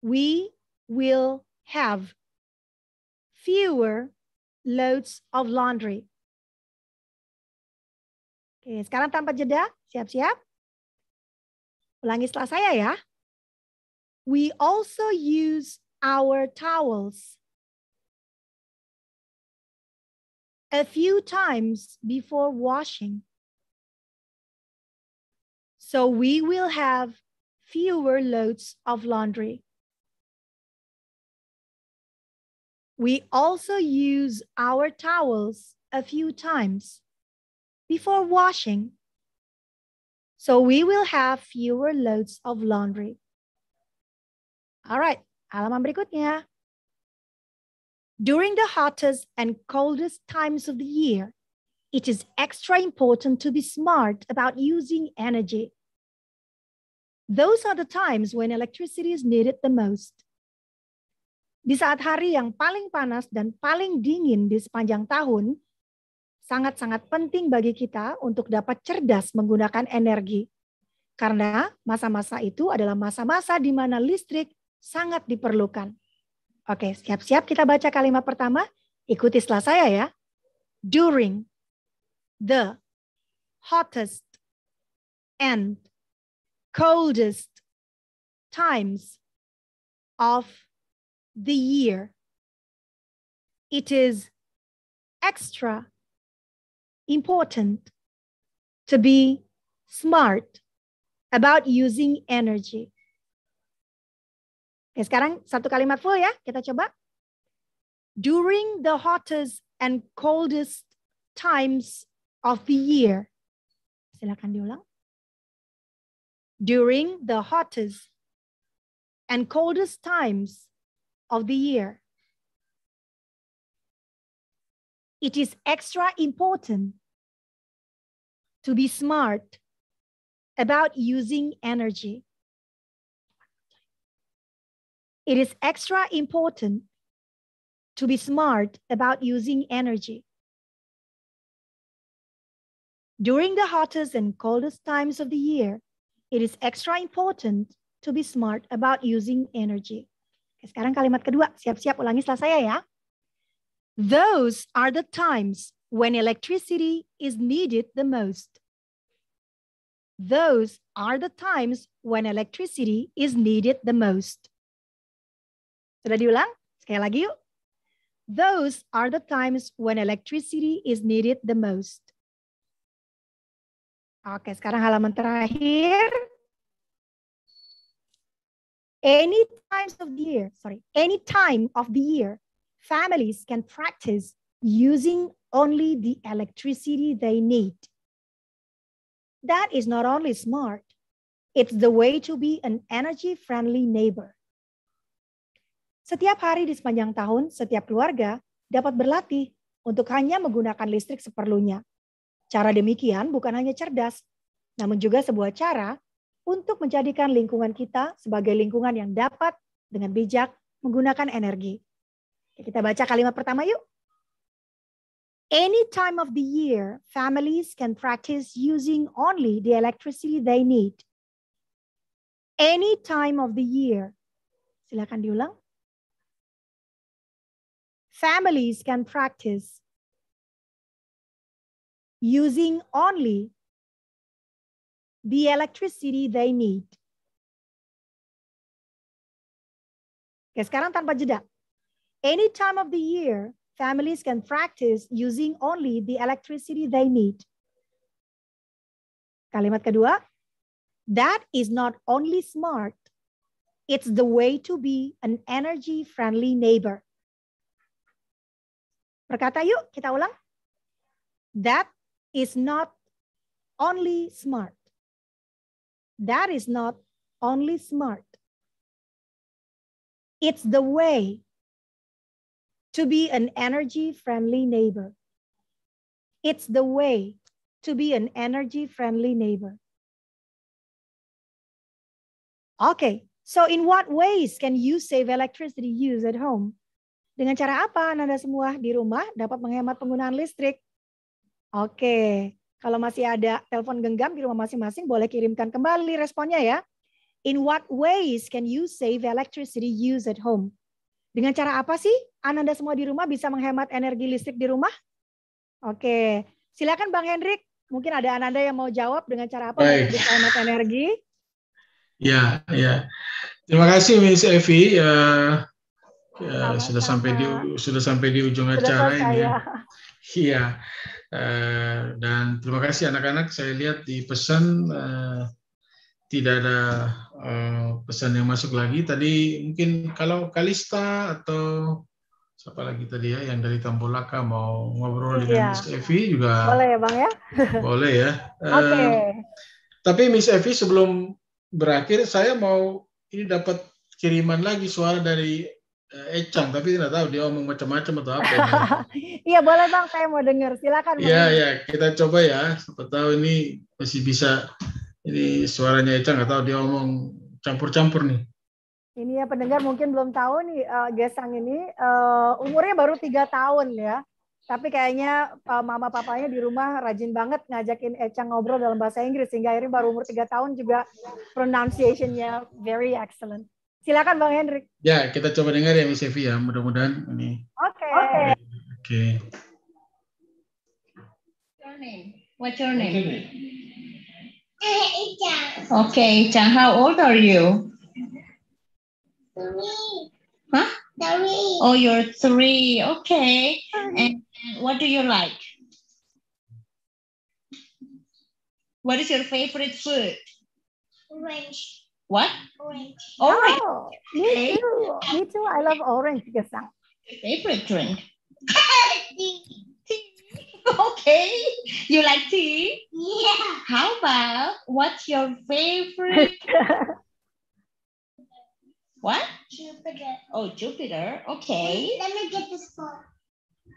we will have fewer loads of laundry. Oke, sekarang tanpa jeda, siap-siap. Ulangi setelah saya ya. We also use our towels a few times before washing. So we will have fewer loads of laundry. We also use our towels a few times before washing. So we will have fewer loads of laundry. Alright, halaman berikutnya. During the hottest and coldest times of the year, it is extra important to be smart about using energy. Those are the times when electricity is needed the most. Di saat hari yang paling panas dan paling dingin di sepanjang tahun, sangat-sangat penting bagi kita untuk dapat cerdas menggunakan energi. Karena masa-masa itu adalah masa-masa di mana listrik sangat diperlukan. Oke, siap-siap kita baca kalimat pertama. Ikuti setelah saya ya. During the hottest and coldest times of the year. It is extra important to be smart about using energy. Oke, sekarang satu kalimat full ya, kita coba. During the hottest and coldest times of the year. Silakan diulang. during the hottest and coldest times of the year. It is extra important to be smart about using energy. It is extra important to be smart about using energy. During the hottest and coldest times of the year, It is extra important to be smart about using energy. Oke, sekarang kalimat kedua, siap-siap ulangi setelah saya ya. Those are the times when electricity is needed the most. Those are the times when electricity is needed the most. Sudah diulang? Sekali lagi yuk. Those are the times when electricity is needed the most. Oke, sekarang halaman terakhir. Any times of the year, sorry, any time of the year, families can practice using only the electricity they need. That is not only smart, it's the way to be an energy-friendly neighbor. Setiap hari di sepanjang tahun, setiap keluarga dapat berlatih untuk hanya menggunakan listrik seperlunya Cara demikian bukan hanya cerdas, namun juga sebuah cara untuk menjadikan lingkungan kita sebagai lingkungan yang dapat dengan bijak menggunakan energi. Kita baca kalimat pertama yuk. Any time of the year, families can practice using only the electricity they need. Any time of the year. Silakan diulang. Families can practice using only the electricity they need. Oke, sekarang tanpa jeda. Any time of the year, families can practice using only the electricity they need. Kalimat kedua, that is not only smart, it's the way to be an energy-friendly neighbor. Berkata yuk, kita ulang. That is not only smart. That is not only smart. It's the way to be an energy friendly neighbor. It's the way to be an energy friendly neighbor. Okay, so in what ways can you save electricity use at home? Dengan cara apa Anda semua di rumah dapat menghemat penggunaan listrik? Oke, kalau masih ada telepon genggam di rumah masing-masing, boleh kirimkan kembali responnya ya. In what ways can you save electricity use at home? Dengan cara apa sih Ananda semua di rumah bisa menghemat energi listrik di rumah? Oke, silakan Bang Hendrik. Mungkin ada Ananda yang mau jawab dengan cara apa Baik. bisa hemat energi? Ya, ya. Terima kasih Miss Evi. Uh, ya, ya sudah sampai di sudah sampai di ujung sudah acara ini. Ya. Iya. Ya. Eh, dan terima kasih anak-anak. Saya lihat di pesan eh, tidak ada eh, pesan yang masuk lagi. Tadi mungkin kalau Kalista atau siapa lagi tadi ya yang dari Tambolaka mau ngobrol iya. dengan Miss Evi juga boleh ya bang ya boleh ya oke okay. tapi Miss Evi sebelum berakhir saya mau ini dapat kiriman lagi suara dari Eh, echang tapi tidak tahu dia ngomong macam-macam atau apa. Iya boleh bang, saya mau dengar. Silakan. Iya iya, kita coba ya. Siapa tahu ini masih bisa. Ini suaranya echang atau dia ngomong campur-campur nih. Ini ya pendengar mungkin belum tahu nih uh, Gesang ini uh, umurnya baru tiga tahun ya. Tapi kayaknya uh, mama papanya di rumah rajin banget ngajakin Echang ngobrol dalam bahasa Inggris sehingga akhirnya baru umur tiga tahun juga pronunciationnya very excellent. Silakan Bang Hendrik. Ya, kita coba dengar ya Miss Evi ya, mudah-mudahan ini. Oke. Okay. Oke. Okay. Your What's your name? What's your name? Okay, Chan, how old are you? Three. Huh? Three. Oh, you're three. Okay. And, and what do you like? What is your favorite food? Orange. What? Orange. Orange. Oh, me too. Me too. I love orange gesang. Favorite drink. okay. You like tea? Yeah. How about what's your favorite? what? Jupiter. Oh, Jupiter. Okay. Let me get this ball.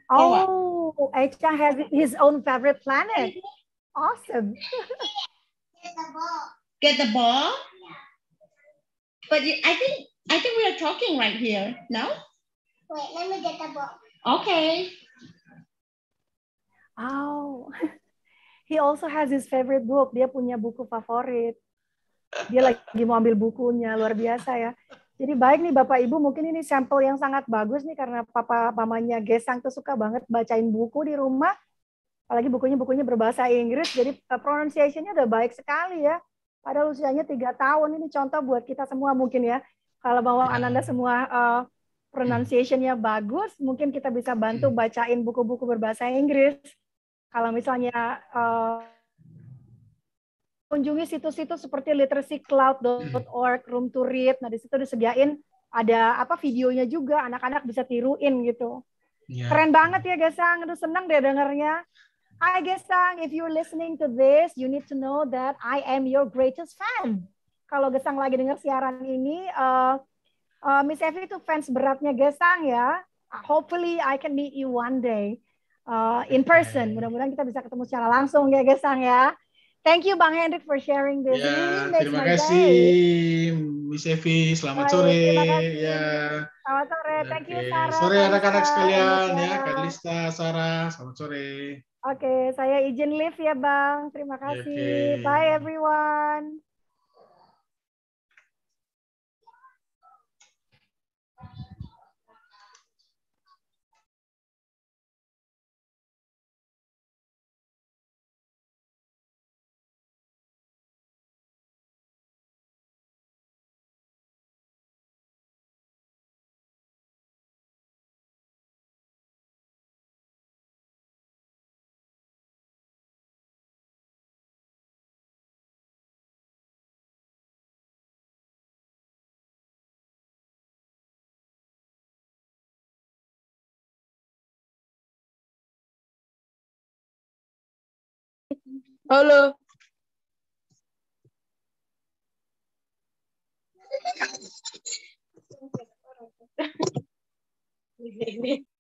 Oh, Aisha has his own favorite planet. Awesome. get the ball. Get the ball? But I think I think we are talking right here. No? Wait, let me get the book. Okay. Oh, he also has his favorite book. Dia punya buku favorit. Dia lagi mau ambil bukunya, luar biasa ya. Jadi baik nih Bapak Ibu, mungkin ini sampel yang sangat bagus nih karena papa mamanya Gesang tuh suka banget bacain buku di rumah. Apalagi bukunya bukunya berbahasa Inggris, jadi uh, pronunciation-nya udah baik sekali ya. Padahal usianya tiga tahun ini contoh buat kita semua mungkin ya. Kalau bahwa hmm. Ananda semua uh, pronunciation-nya bagus, mungkin kita bisa bantu hmm. bacain buku-buku berbahasa Inggris. Kalau misalnya uh, kunjungi situs-situs seperti literacycloud.org, room to read. Nah, di situ disediain ada apa videonya juga anak-anak bisa tiruin gitu. Ya. Keren banget ya, Gesang. Aduh, senang deh dengarnya. I Gesang, if you're listening to this, you need to know that I am your greatest fan. Kalau Gesang lagi dengar siaran ini, uh, uh, Miss Evi itu fans beratnya Gesang ya. Uh, hopefully I can meet you one day uh, in person. Mudah-mudahan kita bisa ketemu secara langsung ya Gesang ya. Thank you Bang Hendrik for sharing this. Ya, terima kasih Miss Evi. Selamat Baik, sore. Ya. Selamat sore. Thank you Sarah. Sore anak-anak sekalian uh, ya, Kalista, Sarah. Selamat sore. Oke, saya izin leave ya Bang. Terima kasih. Okay. Bye everyone. Hello.